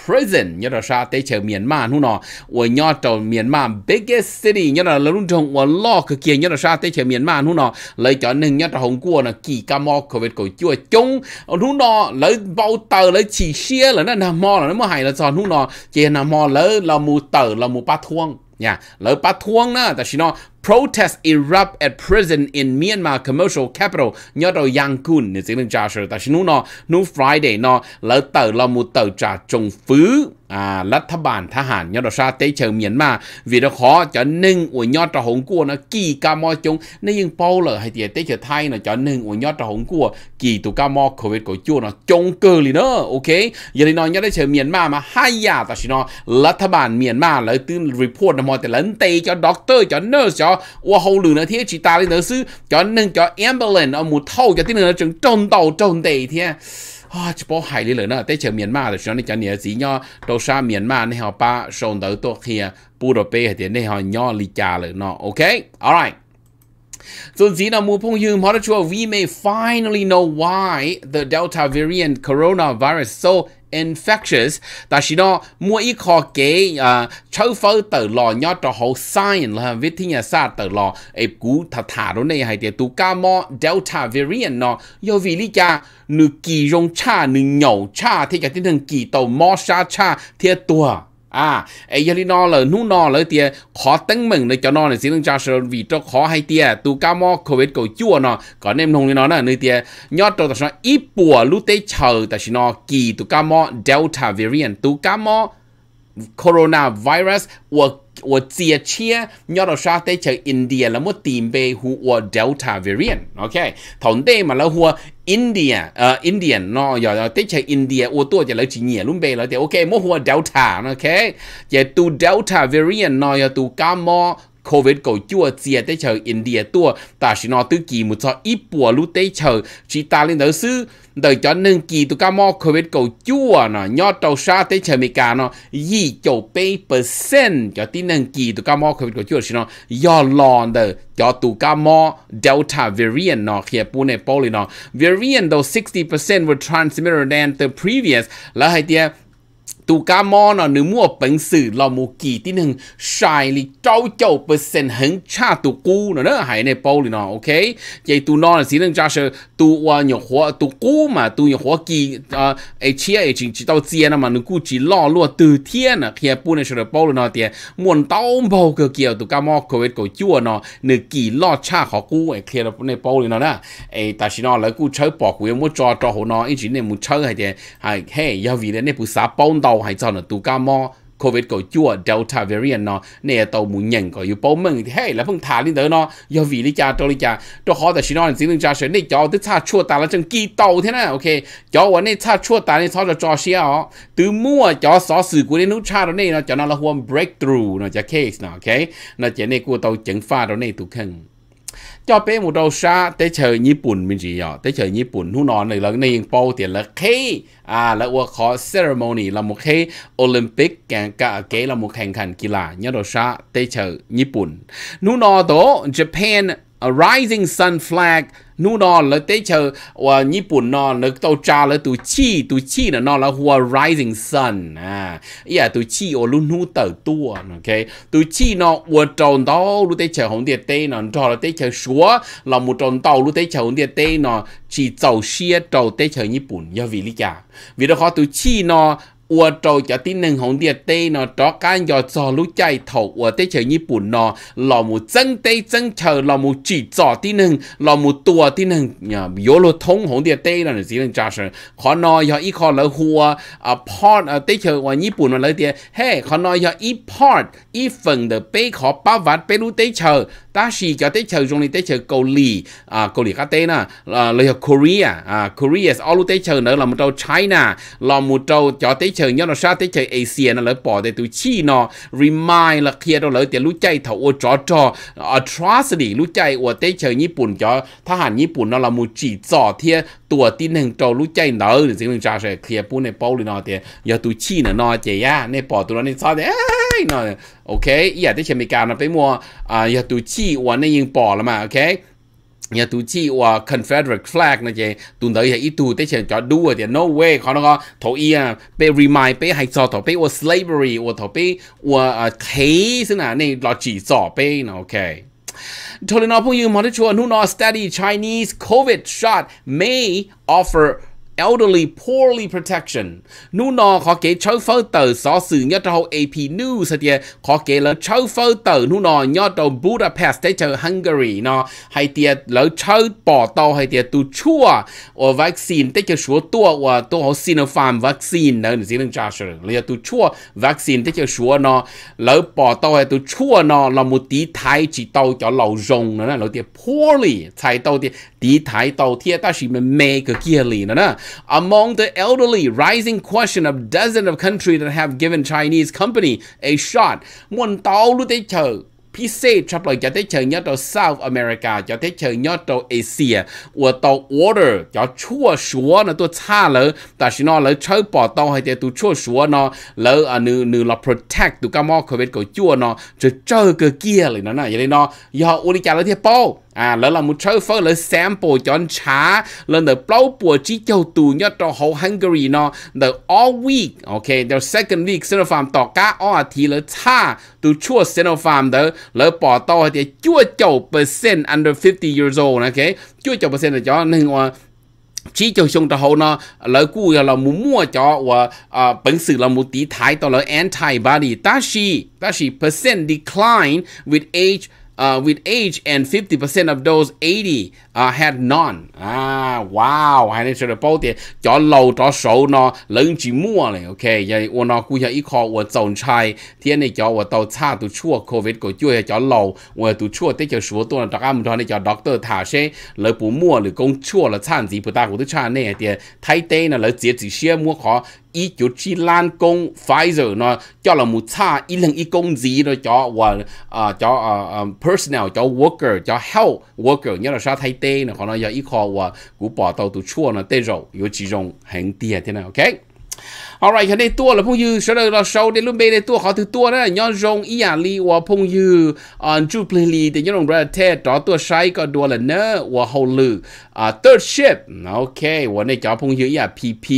prison ยอดเราชาเตเชเมียนมาหูนออวยยอดจอเมียนมา biggest city ยอดเราลุ่นจงอวยล่อคือเกียงยอดเราชาเตเชเมียนมาหูนอเลยจอหนึ่งยอดจอหงกัวนะกี่กามอคเวทกจัวจงหูนอเลยเบาเตอเลยฉีเชียเลยนั่นนะมอเลยนั่นมอหายเลยจอนหูนอเจนะมอเลยเรามูเตอเรามูปะทวงเนี่ยเลยปะทวงนะแต่ชินอ Protests erupt at prison in Myanmar commercial capital nhớ đầu Yangon nên tiếng lên trà sơ ta xin nó nó Friday nó lỡ tờ lo mu tờ trả trồng phứ à, รัฐบาลทหารยอดชาเตเชิงเมียนมาวีดขอจะนึ่งอวยยอดตะหงกัวนะกี่กามอจงนี่ยังเป้าเลยให้เตียเตเชไทยนะจะนึ่งอวยยอดตะหงกัวกี่ตุกามอโควิดกจัวนะจงเกลีเนอะโอเคอย่าได้นอนยอดได้เชิงเมียนมามาให้ยาตัดสินอรัฐบาลเมียนมาเลยตื้นรีพอร์ตนะมอแต่ลันเตจะด็อกเตอร์จะเนอร์จะว่าเขาหรือนะที่ชิตาเลยเนอซื้อจะนึ่งจะแอมเบลเลนเอาหมูเท่าจะที่เนอจึงจนเต่าจนเตเทีย啊，这波海里了呢，在前面嘛，就像你讲你子鸟到啥面嘛，你好把手头多些，不着背点，你好鸟离家了呢。OK，all right。So Zina Mupong Yum Horachua, we may finally know why the Delta variant coronavirus so infectious，但是呢，每一個嘅啊，抽風到咯，要做好 sign 啦，วิทยาศาสตร์到咯，誒古塔塔到呢係啲杜加摩 delta variant 咯，有為呢家你幾種差，你牛差，睇個啲人幾到摩沙差，睇多。à ai giờ đi nó là nu nó là tia khó tăng mình để cho nó là xin đừng cho sự vì cho khó hay tia tu cao mò covid cầu chua nó có nên không nó là nơi tia nhớ cho tao ít bùa lúc tê chờ tao chỉ nó kỳ tu cao mò delta variant tu cao mò coronavirus hoặc 我接切要到沙地就 India 那么定被和我 Delta variant OK 同地嘛了和 India 呃 Indian 喏要要地切 India 我多就了几年拢被了的 OK 莫和 Delta OK 也都 Delta variant 喏要都感冒 covid cổ chua chia tới chờ india tua ta chỉ nói tư kỳ một số ít bùa lúc tới chờ chỉ ta lên đó sư Đợi cho nâng kỳ tụ ca mò covid cổ chua nó nho trâu sa tới chờ mì cả nó gì chỗ pay percent cho tí nâng kỳ tụ ca mò covid cổ chua chỉ nó do lòn đợi cho tụ ca mò delta variant nó khi bù này poly nó variant though 60% were transmitted than the previous là hai tia tu cá mò nó nếu mua bánh sử là một kỳ tin hưng xài lì trâu châu bờ cha tu cu nó đó hãy này bao nó ok vậy tu nó là xin hưng cha tu à nhỏ hóa tu cu mà tu nhỏ hóa kỳ à ai chia ai chỉ tao chia mà nó cu chỉ lo luôn từ thiên à khi bu này sơ bao lì nó tiền muốn tao bao cơ kiểu tu cá mò cầu vết chua nó nửa kỳ lo cha khó cu ai khi nó à, này nó đó ai ta chỉ nó là cu chơi bỏ quyền mua cho cho hồ nó ý chỉ này muốn chơi hay tiền hay hey giao vị này này bu đầu tàu hay cho nó tu cao mò covid có chua delta variant nó nè tàu muốn nhận có yêu bao mừng thế hay là phong thả lên tới nó do vì lý cha cho lý cha cho họ đã xin nó, xin được cha sẽ để cho tức cha chua ta là chân kỳ tàu thế này, ok cho vấn này cha chua ta này sao cho cho xe họ từ mua cho xó sự của nên nút cha đó này nó cho nó là huom breakthrough nó cho case nó ok nó chỉ này của tàu chứng pha đó này tụ khăn cho một đầu xa tế chờ nhật bản mình gì nhở tế chờ nhật bản hú nó này là này yên bao tiền là khi à là qua khó ceremony là một cái olympic càng cái là một hành hành kỳ lạ nhớ đầu xa tế nhật bản hú nó đó japan rising sun flag nu no là tế chờ và nhật bản nó là tàu trà là tụ chi tụ chi là nó là hoa rising sun à yeah à, tụ chi ở luôn nu tờ tua ok tụ chi nó ở tròn đó lúc tế chờ hồng địa tê nó trò là tế chờ súa là một tròn tàu lúc tế chờ hồng địa tê nó Chi tàu xia trầu tế chờ nhật bản do vì lý cả vì đó họ tụ chi nó อัวโจจะที่หนึ่งของเดียเต้เนาะจอการยอดจอรู้ใจถกอัวเต้เฉยญี่ปุ่นเนาะหล่อหมูจังเต้จังเฉยหล่อหมูจีจอที่หนึ่งหล่อหมูตัวที่หนึ่งเนี่ยโยโลทงของเดียเต้เนาะสีหนึ่งจ้าเฉยขอนอยออีคอละหัวอ่ะพอดอ่ะเต้เฉยว่าญี่ปุ่นมาเลยเดียเฮ้ขอนอยออีพอดอีฝั่งเดอเป้ขอป้าวัดไปรู้เต้เฉย ta chỉ cho tới chờ dùng tới chờ cầu lì à cầu lì các tên nè à. là Korea à Korea ở lúc tới chờ nữa là một trâu China là một trâu cho tới chờ nhớ là sao tới chờ Asia nó lại bỏ để tụi chi nó remind là kia đâu lại tiền lúc chạy thầu ô chó chó atrocity lúc chạy ô tới chờ Nhật Bản cho thà hàn Nhật Bản nó là một chỉ trò thiệt tua tin hàng trâu lúc chạy nở thì riêng cha sẽ kia bún này bao lên nó thì giờ tụi chi nữa nó chạy à này bỏ tụi nó này sao đấy nó ok giờ tới chờ Mỹ nó phải mua à giờ tụi chi chi và nên yên bỏ là mà ok nhà tụ chi và Confederate flag này chứ tu đấy là ít tụ tới chuyện cho đua thì no way khó nó có thổ y à remind bị hay cho thổ bị và slavery và thổ bị và thế thế nào này là chỉ cho bị nó ok thôi nó bây giờ mà nó chua nó study Chinese COVID shot may offer elderly poorly protection nu no khó kế chau phơ tờ xó sự nhớ trâu AP News thì khó kế lỡ chau phơ tờ nu no nhớ trâu Budapest để chờ Hungary nó hay tiệt lỡ chau bỏ tàu hay tiệt tu chua vaccine để chờ số tua và họ Sinopharm vaccine nữa gì đừng trả sự lỡ tu chua vaccine để chờ số nó lỡ bỏ tàu hay tu chua nó là một tí thái chỉ tàu cho lầu rồng nữa nè tiệt poorly thái tàu tiệt tí thái tàu thiệt ta chỉ mình cái kia lì nữa nè Among the elderly, rising question of dozens of countries that have given Chinese company a shot. Muốn tao lúc tới chờ. พิเศษชับเลยจะได้เชิญยอดตัว South America จะได้เชิญยอดตัวเอเชียอวดตัว order จะชั่วชัวนะตัวชาเลยแต่ชินอเลยเชิญปอตัวให้เตตัวชั่วชัวเนาะแล้วอันนึงนึงเรา protect ตัวกามอคเวทกับชั่วเนาะจะเจอเกเกียเลยนะนะอย่างนี้เนาะอย่าอุลิจาแล้วเทียบป้ à lỡ là một trâu phơ lỡ sample cho anh chá lỡ the blow bùa chỉ châu tù nhớ cho hậu Hungary nó the all week ok the second week sẽ farm tỏ cá ở à thì lỡ cha tù chua sẽ farm đó lỡ bỏ to thì chua châu percent under 50 years old ok chua châu percent là cho nên chỉ ờ, cho chúng ta hậu nó lợi cú là muốn mua cho và à, bản sự là một tí thái to là anti body ta chỉ percent decline with age uh, with age and 50% of those 80 uh, had none. À, wow, hai nên sẽ được bao tiền. Cho lâu cho số nó lớn chỉ mua này, ok. Vậy ô nó cũng ý khó ô tổng trai. Thế này cho ô tàu xa tụ chua COVID của chua cho lâu. Ô tụ chua tới cho số tuần đặc âm cho nên cho doctor thả xe. Lời bù mua lời công chua là chăn gì bù ta của tức chăn này. Thì thay tế là lời chỉ chỉ xe mua khó ý lan công Pfizer nó cho là một xa công gì nó cho và uh, cho à, à, personnel cho worker cho health worker nhớ là sao thay tê nó nói giờ ý khó và cũng bỏ tàu tụ nó tê rồi yếu chỉ dùng hàng tiền thế này ok alright cho nên tua là phong dư sau đó là sau đến lúc đây tua họ từ tua đó nhon rong ý li và phong dư on chu plei li thì nhon rong ra thế đó tua có đua là nữa và hậu lử ờ, third ship ok và này cho phong dư ý à pp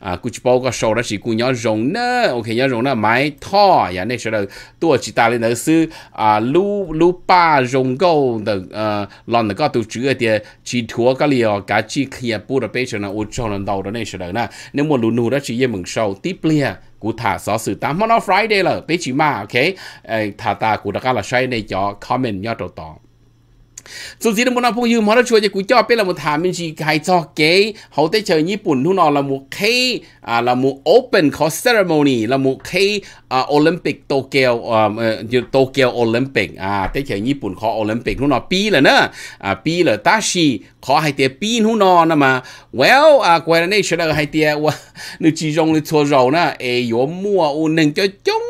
à bao cái sau đó chỉ cứ nhon rong nữa ok nhon rong là máy thọ và này sau đó chỉ ta lên đó sư à lu ba rong gấu lần đó có tổ chức thì chỉ thua cái liều cả chỉ khi à bù ra bây giờ là cho lần đầu đó này sau nếu mà lu nu đó chỉ yên sau tiếp lia cụ thả gió sự ta mà nó Friday là tới chỉ mà ok thả ta cụ đã là xoay này cho comment nhau đầu tòng số gì đâu muốn nói phong yêu mà nó chua cho cú cho biết là một thảm mình chỉ hay cho cái họ tế chơi nhật bản lúc nào là một khi à, là một open có ceremony là một khi à, Olympic Tokyo uh, Tokyo Olympic à tế trời nhật bản có Olympic lúc nào pi là nữa à pi là tashi có hai tiền pi lúc nào nè mà well à quay lại đây sẽ là hay tiền *laughs* nữ chỉ dùng để thua rồi nè ai yếu mua u nên cho chung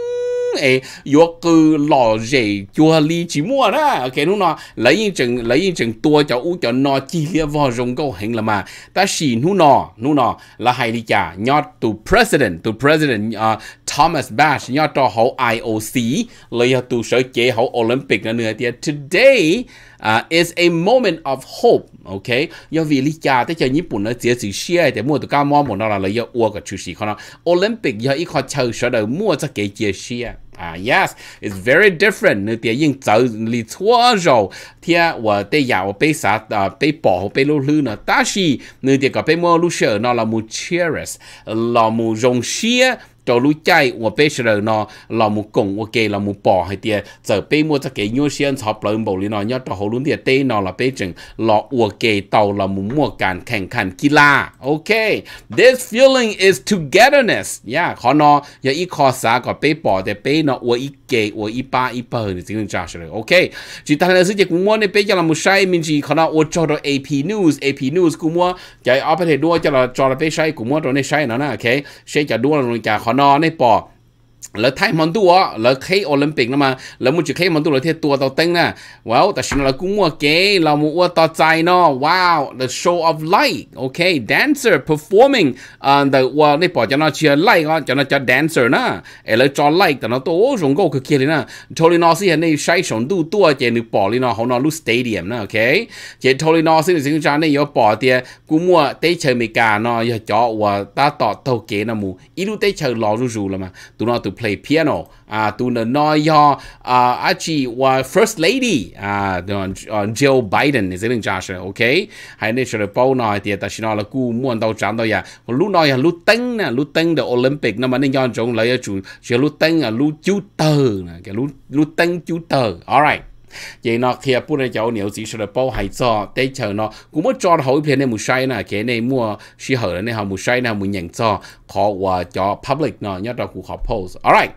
诶，若个落日就离起末啦，OK 侬喏，来一阵来一阵多就乌就喏，只列 vào rồng câu hình là mà, ta xì nu nọ nu nọ là hay đi chả nhọt tu president tu president uh, Thomas Bach nhọt cho hậu IOC, lấy tu sở chế hậu Olympic nữa nữa thì today uh, is a moment of hope okay yo vi li cha te cha ni pun na jie ji xie de mo de ga mo mo na la yo wo ga chu xi kana olympic yo i kho chao sha de mo za ge jie xie Ah, yes, it's very different. Nếu tiền yên cháu lý chúa rồi, thì 我得呀，我被啥啊，被保被路路呢？但是你这个被摸路线，那老母 à, cheers，老母容些，cho lũ chạy và bây giờ nó là một cùng và kê là một bỏ hay tiền giờ bây mua cho kê nhiều xuyên học lớn bộ lý nó nhớ cho hồ luôn tiền tê nó là bây chừng là và kê tàu là một mua cản khẳng khẳng kỳ la ok this feeling is togetherness yeah khó nó giờ y khó xa gọi bây bỏ để bây nó và y kê, và y ba y bờ thì chính là rồi ok chỉ ta là sự việc cũng mua này bây giờ là một sai mình chỉ khó nó và cho đó AP News AP News cũng mua chạy ở bên đây đua cho là cho là bây sai cũng mua rồi này sai nó nè ok sai cho đua rồi cả khó นอในปอ lỡ thay món tu á lỡ olympic nữa mà lỡ muốn chụp khi món tu lỡ thì tua tàu tinh nè wow ta xin là cũng mua kế là mua tao trai nó wow the show of light okay dancer performing on à, the wow này bỏ cho nó chia light á cho nó cho dancer nè ấy lỡ cho light ta nó tổ dùng câu cực kia đấy nè thôi nó xí này sai sống tu tua chỉ được bỏ đi nó không nó lúc stadium nè okay chỉ thôi nó xí sinh cha này có bỏ tiền, cũng mua tây chơi mỹ cả nó cho wow ta tao tao kế nè mù ít lúc tây chơi lò rù rù là mà tụi nó tụi to play piano uh, to the Noyo uh, actually was first lady uh, on, on Jill Biden is it Josh okay hay nên sẽ bao nói thì ta xin nói là cú muốn đâu chán đâu ya à. lúc nói là lúc tăng nè lúc tăng the Olympic năm nay nên nhon trong lấy chủ sẽ lúc tăng à lúc chú tờ nè cái lúc lúc tăng chú tờ alright vậy nó khi bữa nay cháu nhiều gì rồi bao hay cho tây chờ nó cũng mới cho hậu phía này một sai nè cái này mua xí hở này họ một sai nè một nhận cho khó và cho public nó nhớ là cũng khó post alright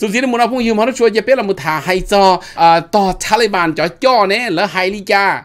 nó mà cho, cho, cho biết là hay hay à, Taliban cha.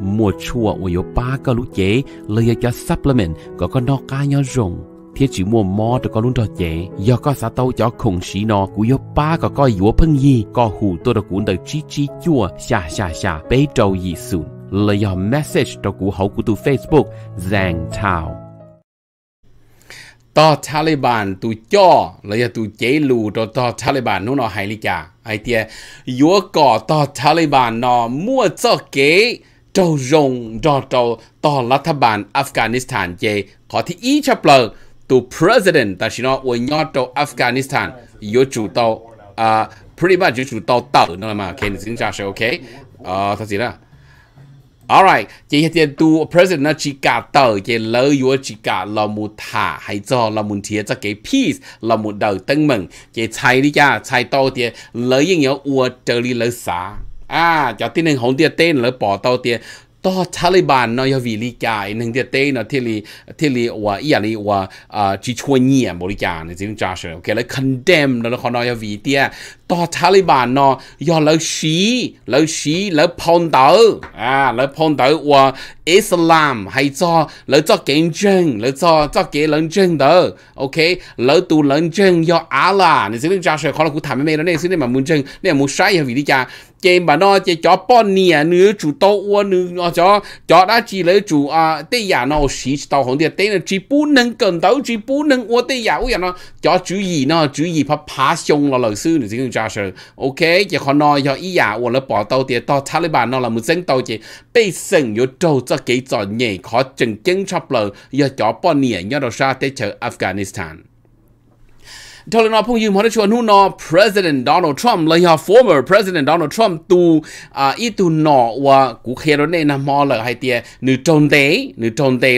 mua chua ủa yếu ba cái lũ chế lấy cho supplement có con nó cá nhau rồng thiết chỉ mua mò được có luôn cho chế do có xã tàu cho khủng sĩ nó của yếu ba có coi yếu phân gì có hủ tôi được cuốn được chi chi chua xà xà xà bế trâu gì sùn lấy cho message cho cú hậu của tu Facebook giang tao. to Taliban tụ cho lấy cho tu chế lù cho to Taliban nó nó hay lý cả, ai tia yếu có to Taliban nó mua cho kế trâu rồng đo trâu to là thà Afghanistan chế có thì ý chấp lờ tu president ta chỉ nói ôi nhỏ trâu Afghanistan yếu chủ tàu à, pretty much yếu chủ tàu tàu nó là mà khen xin chào ok à thật gì đó Alright, chỉ hiện tu president nó chỉ cả tờ chỉ lỡ yếu chỉ cả là một thả hay cho là một thiệt cho cái peace là một đầu tân mừng chỉ chạy đi cha chạy tàu thì những yếu uo trở đi lỡ xả à cho tin nên hồng tiệt tên là bỏ tàu tiệt to Taliban nó yêu vì lý giải nó thì lý thì lý và ý lý và à chỉ chua nhẹ một lý giải nên chính trả ok là condemn nó nó nó yêu vì Taliban nó yêu lỡ xí lỡ xí lỡ phong tử à lỡ phong tử và Islam hay cho lỡ cho kiến chân lỡ cho cho kiến lẫn chân đó ok lỡ tu lẫn chân do Allah nên chính trả sự khó là cũng thầm mấy đó nên xin mà muốn chân nên muốn sai yêu vì chị mà nó chị cho bao nhiêu nữ chủ tàu ô nữ cho cho đã chỉ lấy chủ à tây giả nó xí tàu hồng địa tây là chỉ bù nâng cần tàu chỉ bù nâng ô tây giả ô à nó cho chú ý nó chú ý phải phá xong là lợi sư nữa chính là sự ok chị họ nói cho ý giả ô là bỏ tàu địa tàu Taliban nó là một dân tàu chị bây sừng yếu trâu cho kỹ cho nhẹ khó chừng chân chấp lợi giờ cho bao nhiêu nhớ đâu sao tới chờ Afghanistan Tolino Pung Yung Mwana Chua Nuno President Donald Trump là ya former President Donald Trump tu à tu nọ và cú khé rồi là hai tia nữ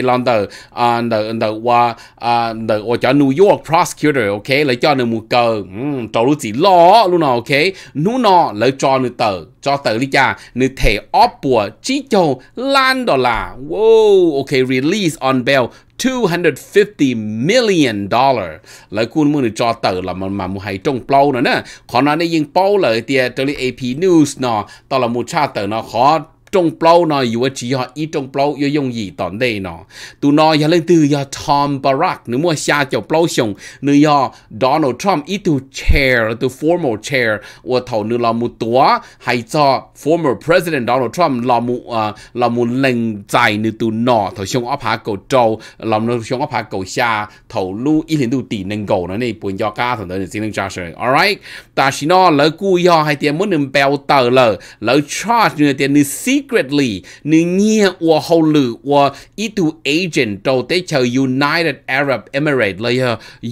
lần đầu à đầu đầu và à đầu và cho New York prosecutor ok là cho nữ mù cờ um trâu gì lo luôn nào ok Nuno là cho nữ tờ cho tờ đi cha nữ thể óp bùa chỉ châu lan đó là wow ok release on bail 250 million dollar แล้วคุณมึงจอเติร์ลมันมามูไฮจงเปล่าเนาะนะ ขอนั้นยิงเป้าเลยเตียเตอรี่ AP News เนาะตอนละมูชาเติร์เนาะขอ trong plow nó yêu chỉ họ ít trong plow yêu dùng gì tòn đây nó tụi nó giờ lên từ giờ Tom Barack nếu mua xia cho plow xong nếu giờ Donald Trump ít từ chair từ formal chair và thầu nếu là mu tua hay cho former president Donald Trump là mu uh, ờ, là một lần dài nếu tụi nó thầu xong áp hạ cầu trâu làm nó xong áp hạ cầu xia thầu lu ít lên tụi tỷ nên cầu nó này buồn do cá thằng đó là xin lên charge alright ta chỉ nó lỡ cú do hay tiền muốn nên bèo tờ lỡ lỡ charge nữa tiền nên secretly nữ nhia của hậu lự của itu agent trâu tế chờ United Arab Emirates lấy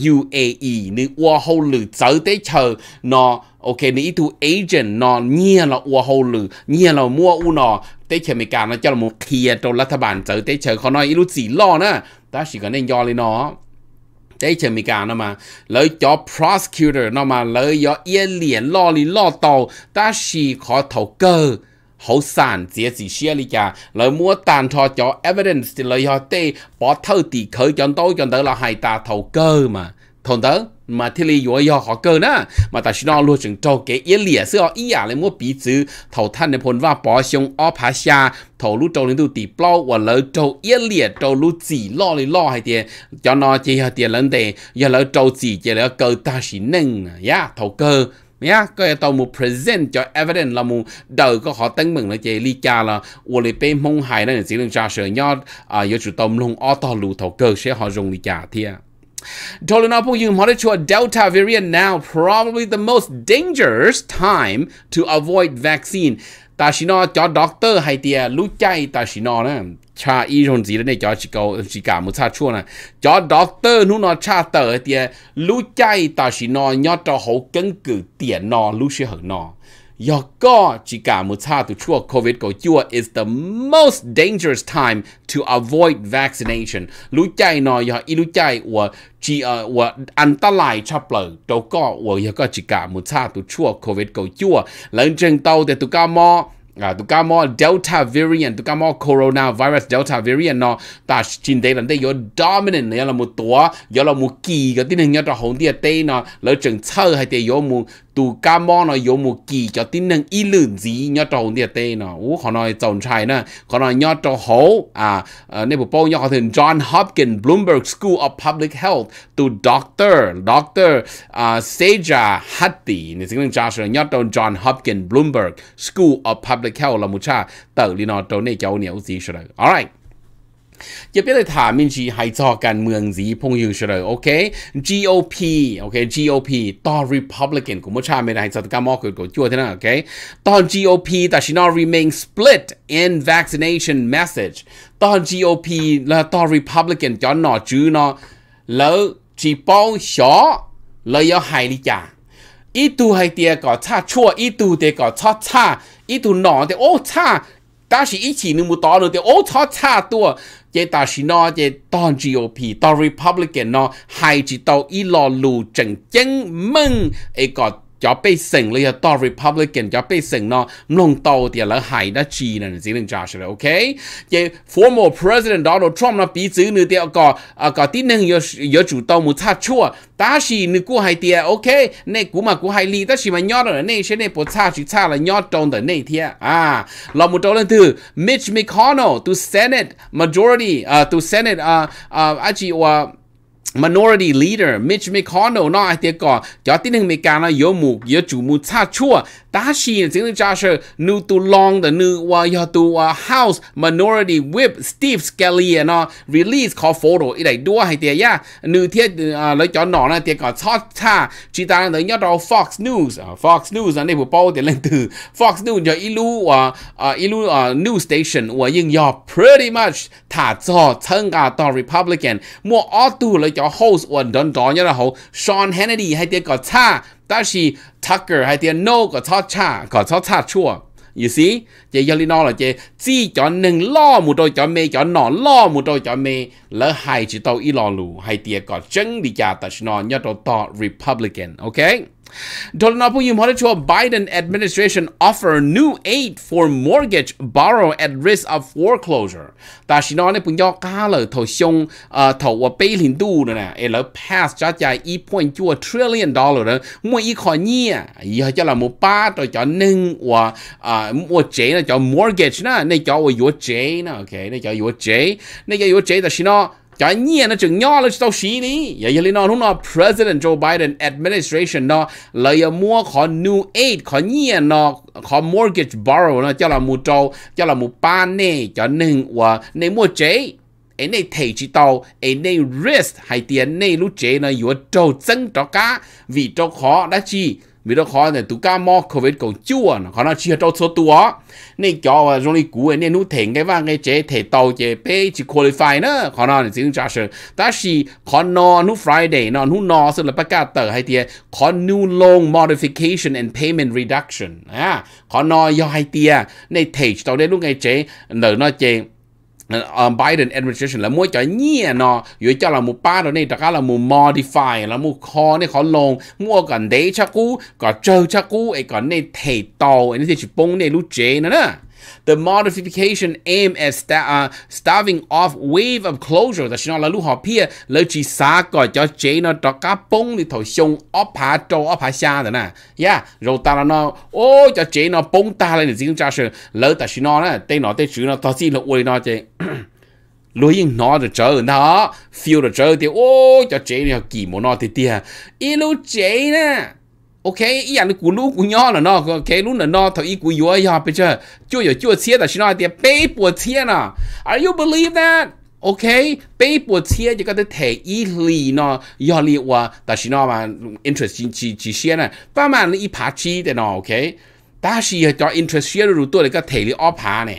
UAE nữ của hậu lự chờ tế chờ nó ok nữ itu agent nó nhia là của hậu lự nhia là mua u nó tế chờ Mỹ cả nó cho là một kia trâu lát bản chờ tế chờ khó nói ít lúc gì lo nè, ta chỉ có nên do lên nó đây chờ mình cả nó mà lấy cho prosecutor nó mà lấy cho yên liền lo lý lo tàu ta chỉ có thầu cơ 好散只是些哩家，來摸蛋錯咗 evidence 啲嚟學啲，把偷地佢講到講到啦係大頭哥嘛，同到嘛啲你要要學哥呢，嘛但是呢路程做嘅一列是哦，一呀你摸鼻子頭探嘅盤話把胸阿爬下，頭路做你都地包或來做一列做路字攞你攞係啲，講呢只係啲人哋，一來做字只嚟個大是能呀頭哥。nhá cái tàu một present cho evidence là một đời có họ tăng mừng là chị lý cha là ủa lý bê mong hài này chỉ là ra sở nhá à yếu chủ tôm luôn ô tô lù thầu cơ sẽ họ dùng lý cha thiệt Tolunapung yung monitor Delta variant now probably the most dangerous time to avoid vaccine. Ta chỉ nói cho doctor hay tia à, lu chay ta chỉ nói cha y rồi gì đấy cho chỉ cầu chỉ cả một cha chua này cho doctor nu nó cha tờ thì lũ chay ta chỉ nó nhớ cho hậu cân cử tiền nó lũ sẽ hở nó do có chỉ cả một cha tu chua covid cầu chua is the most dangerous time to avoid vaccination lũ chay nó do y lũ chay của chỉ ở ờ, và an ta lại cho bờ đâu có và do có chỉ cả một cha tu chua covid cầu chua lần chân tàu để tu cao mò à tụi cá mò delta variant tụi cá mò coronavirus delta variant nó ta chín đây là đây có dominant này là một tổ có là một kỳ cái tin hình như trong hồng địa tây nó lỡ chừng thơ hay thì có một tu ca mo nó yếu một kỳ cho tin năng y lưỡng gì nhớ trâu địa tê nó ú họ nói trâu trai nè họ nói nhớ trâu hố à nếu bộ nhớ họ thường John Hopkins Bloomberg School of Public Health tu doctor doctor à Seja Hatti nên tiếng cha sẽ nhớ trâu John Hopkins Bloomberg School of Public Health là một cha tự đi nó trâu này cháu nhiều gì rồi alright จะเป็นถามมินชีให้จอการเมืองสีพงยูเฉลยโอเค GOP โอเค GOP ต่อ Republican กูไม่ชาไม่ได้สัตกรรมออกเกิดกูจั่วเท่านั้นโอเคตอน GOP แต่ชินอ remain split in vaccination message ตอน GOP และต่อ Republican จอนหนอจื้อหนอแล้วจีป้องชอแล้วยอหายลิจ่าอีตูให้เตียก่อชาชั่วอีตูเตียก่อชอชาอีตูหนอเตียโอ้ชา但是一起你没打了的，哦，他差多，chế ta xí nó chế toàn GOP toàn Republican nó hay chỉ tàu ý lò lù chẳng chân mừng ấy có cho bị sinh lý đó Republican cho bị sinh nó lông tàu thì là hại đã chi nên chỉ nên trả rồi ok cái former president Donald Trump nó bị chữ nữa thì có à, có tin nên có có chủ tàu một tháp chua ta chỉ nữ của hại tiệt ok này cũng mà của hại ly ta chỉ mà nhớ rồi này sẽ này bộ cha chỉ cha là nhớ trong đời này tiệt à là một đầu lên thứ Mitch McConnell to Senate majority à to Senate à à actually à, uh, à, minority leader Mitch McConnell nó ai tiếc có cho tin hình Mỹ nó yếu mù yếu chủ mù xa chua ta chỉ chính là cha sơ nu tu long the nu wa yo tu house minority whip Steve Scalia nó release khó photo ít đại đua hay à, tiếc ya nu thiết lấy cho nó là tiếc có chót cha chỉ ta là nhớ đó Fox News à, Fox News là này bộ bao tiền lên từ Fox News cho ilu à, ilu news station và nhưng yo pretty much thả cho thân cả tàu Republican mua auto lấy cho host của đón đó nhớ là hậu Sean Hannity hay tiền có cha ta chỉ Tucker hay tiền no có cho cha có cha chua you see chị giờ nó là chị chỉ cho nâng lo một đôi cho mê cho nó lo một đôi cho mê chỉ tàu y hay tiền có chân đi cha ta chỉ nó nhớ đồ Republican ok Donald Trump you to a Biden administration offer new aid for mortgage borrow at risk of foreclosure. Ta xin nói bây giờ cả lời thầu xong ờ, thầu và ờ, bê linh đu nữa nè, e lời pass cho chạy 1.2 trillion dollar đó, mua ít khỏi nhỉ, ý cho là một ba rồi cho nâng và ờ, mua chế là cho mortgage nè, này cho và yếu chế nè, ok, này cho yếu chế, này cho yếu chế ta xin nói cho nhiên nó chừng nhỏ là tao xí đi giờ giờ nó lúc nào President Joe Biden administration nó là giờ mua khó new aid khó nhiên nó khó mortgage borrow nó cho là mua trâu cho là mua ba nè cho nên và nên mua chế ấy này thể chỉ tàu ấy này risk hay tiền này lúc chế nó yếu trâu 增 cho cá vì trâu khó đã chi vì đó khó này tụi cá mò covid còn chua nó khó nó chia trâu số tua nên cho và trong đi cũ ấy nên nút thèn cái vang cái chế thể tàu chế pe chỉ qualify nữa khó nó là tiếng trả sự ta chỉ khó nó nút friday nó nút nó sẽ là bắt cá tờ hay tiề khó new loan modification and payment reduction à khó nó do hay tiề à. nên thể tàu đấy lúc ngày chế nợ nó chế um, Biden administration là mua cho nhẹ nó yếu cho là mua ba rồi này đặc là mua modify là mua kho này khó lồng mua gần đấy chắc cú có chơi chắc cú ấy còn này thể tàu ấy thì chỉ bông này lú chế nữa nè The modification aimed at sta uh, staving off wave of closure. Đó là lúc họ pia lỡ chỉ xa gọi cho chế nó cho cá bông thì thổi xông óp hạ trâu óp hạ xa đó nè. Yeah, rồi ta là nó ô cho chế nó bông ta lên để dính ra sự lỡ ta chỉ nó nè, tên nó tên chữ nó to gì là uôi nó chế. lối yên nó được chờ nó, feel được chờ thì ô cho chế nó kỳ một nó thì tia, ilu chế nè. OK，一样的咕噜咕鸟了呢，OK，噜了呢，头一咕哟呀，不就就有就切的是那点被剥切呢？Are you believe that？OK，被剥切就给他提一厘呢，一厘哇，但是那嘛 interest 几几几些呢？把嘛一爬起的呢，OK，但是要 interest 些的多的，给提了二爬呢。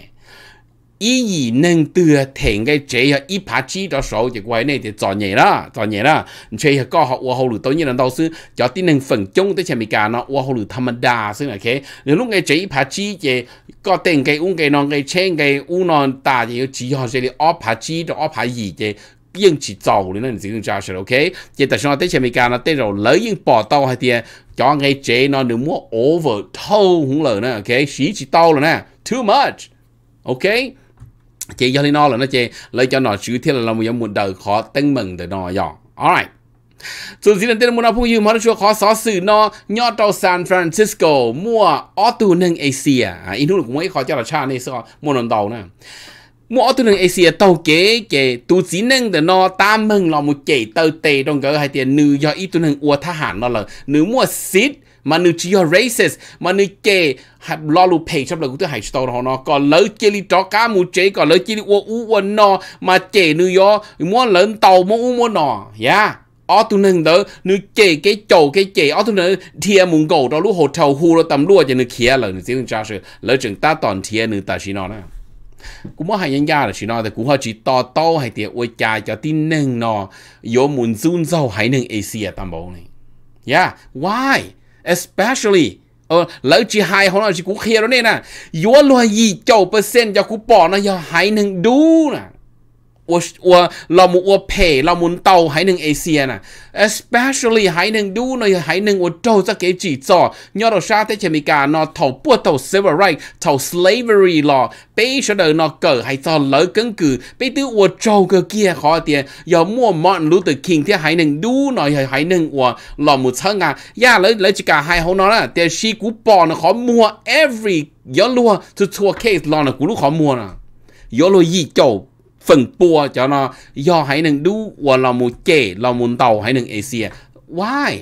一二能对停嘅这啊一拍起咗手就怪你就作孽啦，作孽啦！这下搞好我好路到你能到时，有啲能分钟都前面干咯，我好路他们打先 OK。你弄嘅这一拍起嘅个定嘅乌嘅弄嘅青嘅乌弄打就要只好这里二拍起到二拍二嘅。應次做你呢？你自己揸出 OK。亦但係我哋前面講啦，啲就女應搏到係啲，講嘅這呢，你冇 over 偷恐來呢？OK，時次到了呢，too much，OK、okay?。chị do nó là nó chê lấy cho nó chữ thiên là lòng yêu muốn đời khó tinh mừng để nó nhỏ alright dù xin lần tên muốn phung yêu mà nó chưa khó xóa xử nó nhỏ tàu San Francisco mua ô tô nâng Asia à. à in lúc cũng ấy khó cho là cha này sao mua nằm tàu nè mua ô tô nâng Asia à, tàu kế kế tu chỉ nâng để nó ta mừng là một chế tàu tề trong cái hai tiền nữ do ít tu nâng ua tha hẳn nó là nữ mua xít mà nữ chỉ họ racist mà nữ chê lo lu pay chấp là cũng tới hải tàu họ nó còn lỡ chê li trò cá mu chế còn lỡ chê li u u u mà chê nữ yo muốn lớn tàu muốn u muốn yeah ở tu nâng đó nữ chê cái chầu cái chê ở tu nâng thia muốn cầu đó lúc hồ thầu hu rồi tầm cho nữ kia là nữ tiếng cha sư lỡ chừng ta toàn thia nữ ta chỉ nó nè cũng hay nhân gia là chỉ nói thì cũng họ chỉ to to hay tiệt ôi cha cho tin nâng nó yo muốn zoom sâu hay nâng asia à tam bộ này yeah dạ, why especially เออแล้วจีไฮของเราจีกูเคลียร์แล้วเนี่ยนะย้อนลอยยี่เจ้าเปอร์เซ็นต์จากกูปอนะ อย่าหายหนึ่งดูนะ我我เรามุ我陪เรามุนเตาให้หนึ่งเอเชียน่ะ especially ให้หนึ่งดูหน่อยให้หนึ่งว่าโตจะเก็บจีจ่อยอดชาติเชมิกาเนาะเท่าปวดเท่า civil right เท่า slavery หรอไปเฉลยเนาะเกิดให้จ่อเลิกกังกือไปตื้อว่าโจเก็เกียขอเตียยอมมั่วมอนรู้ตึกคิงที่ให้หนึ่งดูหน่อยให้หนึ่งว่าเรามุเชิงอ่ะย่าเลยเลยจิกาให้เขาเนาะเตียชีกูปอนขอมัว every ย้อนรัวจะทัวเคสลอนกูรู้ขอมัวน่ะย้อนรัวยี่จบ phần bùa cho nó do hãy nâng đu và là một trẻ là một tàu hãy nâng Asia why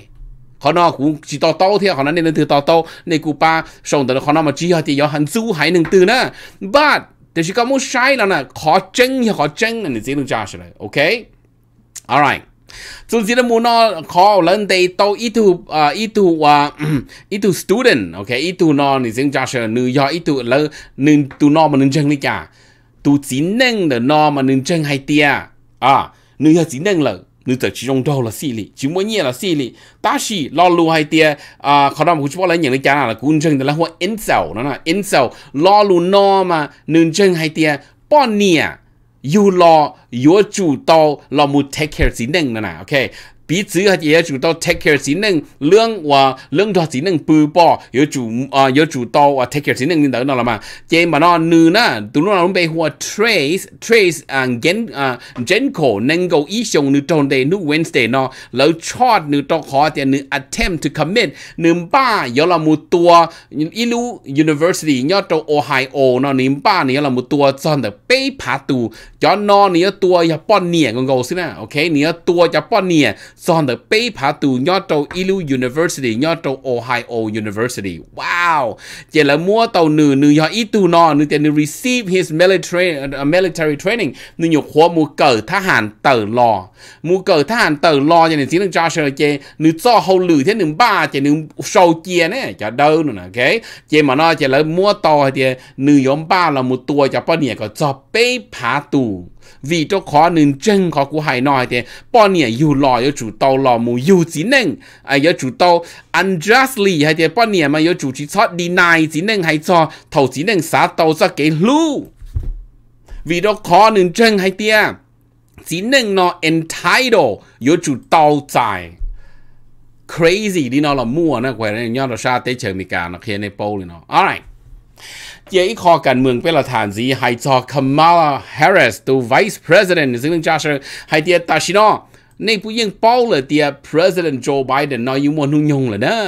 ขาน้ากูจีโตโตเที่ยเขานั้นเนี่ยถือโตโตในกูป้าส่งแต่เขาน้ามาจีที่ยอหันสู้หายหนึ่งตื่นนะบ้าแต่ชิคามูใช่แล้วนะขอเจ้งขอเจ้งอันนี้สิ่งจ้าใช่เลยโอเค alright ส่วนสิ่งมูนอขอเล่นเตโตอีทูอ่าอีทูว่าอีทู student โอเคอีทูนอนี่สิ่งจ้าใช่เลยนึกยออีทูแล้วนึกตัวนอมันนึกเจ้งนี่จ้า tu chỉ năng là nó mà à, nâng chân hai tia à nữ giờ chỉ năng là nữ giờ chỉ trong đầu là xì lì chỉ mỗi nhiên là xì lì ta xì lo lu hai tia à khó nào cũng cho bảo là những cái chả là cũng chân là hoa in sầu nó là in sầu lo lu nó mà nâng chân hai tia bao nhiêu you lo your chủ tao lo mu take care chỉ năng nè ok 彼此和也主到 take care 只能两话两条只能背包，有主啊有主到啊 take care 只能领导到了嘛？这嘛那女呢，都那种被话 trace trace 啊 gen 啊 genco 能够以上你到的你 Wednesday 呢，แล้วชอด你到ขอแต่你 attempt to commit 你บ้า有了么多一路 university 要到 Ohio 呢，你บ้า你有了么多真的被爬度，要那你要多要半年个够是呢？OK，你要多要半年。son the bay to tu nhớ Ilu University nhớ Ohio University wow chỉ là mua tàu nữ nữ nhớ ít tu nọ nữ tiền nữ receive his military uh, uh, military training nữ nhục khóa mua cờ thá hàn tờ lò mua cờ thá hàn tờ lò cho nên xin được Joshua chế nữ cho hậu lử thế nữ ba chế nữ sâu chia nè chả đâu nữa ok chế mà nó chế là mua tàu thì nữ nhóm ba là một tua chả bao nhiêu có cho bay to vì cho khó nên chân khó của hải nói thì bao nhiêu yêu lo yêu chủ tàu lo mù yêu chỉ nên à yêu chủ tàu unjustly hay thì bao nhiêu mà yêu chủ chỉ cho deny chỉ nên hay cho thầu chỉ nên xả tàu cho cái lưu vì đó khó nên chân hay tia chỉ nên nó entitled yêu chủ tàu tài crazy đi nó là mua nó quay này nhau nó sa tế chơi mì cả nó khiến này bầu nó alright chế kho cần mường bên là thản gì hay cho Kamala Harris tu Vice President dương cha sơ hay tia Tashino nên phụ yên bao là tiệt President Joe Biden nói như muốn nung nhung là đó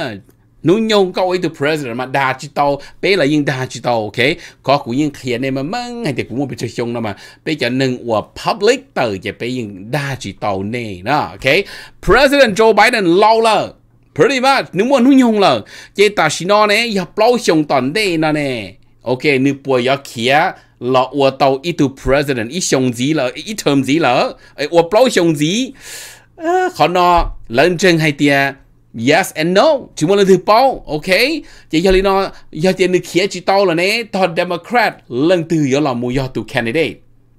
nung nhung cậu ấy tu President mà đa chỉ tàu bé là yên đa chỉ tàu ok có cũng yên khiến em mà măng hay tiệt cũng muốn bị chơi chung đó mà bây giờ nâng của public tờ chỉ bé yên đa chỉ tàu nè đó ok President Joe Biden lâu lờ pretty much nếu muốn nung nhung là chế Tashino này nhập lâu xong toàn đây nè ok nếu bùa yo kia là ua tàu ít tu president ít xong gì là ít term gì là ua bao xong gì khó nó lên trên hay tia yes and no chỉ muốn lên thứ bao ok chỉ cho lý nó do tiền được kia chỉ tàu là nè tao democrat lần từ do là mua do tu candidate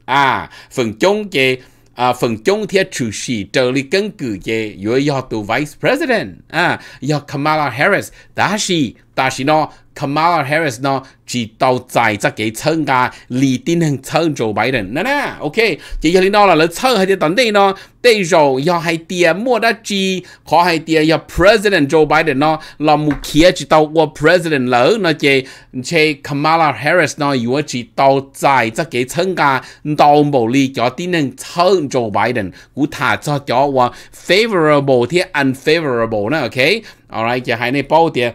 à phần chung cái, à, phần chung thì chủ sĩ trợ lý căn cứ cái, do do tu vice president à do Kamala Harris ta sĩ ta sĩ nó Kamala Harris 呢，只到在只给参加李定恒参做白人，那呢，OK，这要领导了，来参还得等待呢，对手要还点莫得只，可还点要 President Joe Biden 呢，那目前只到我 President 了，那这这 Kamala Harris 呢，如果只到在只给参加到某里叫定恒参做白人，古他只叫我 favorable 贴 unfavorable 呢，OK，alright，这还呢包点。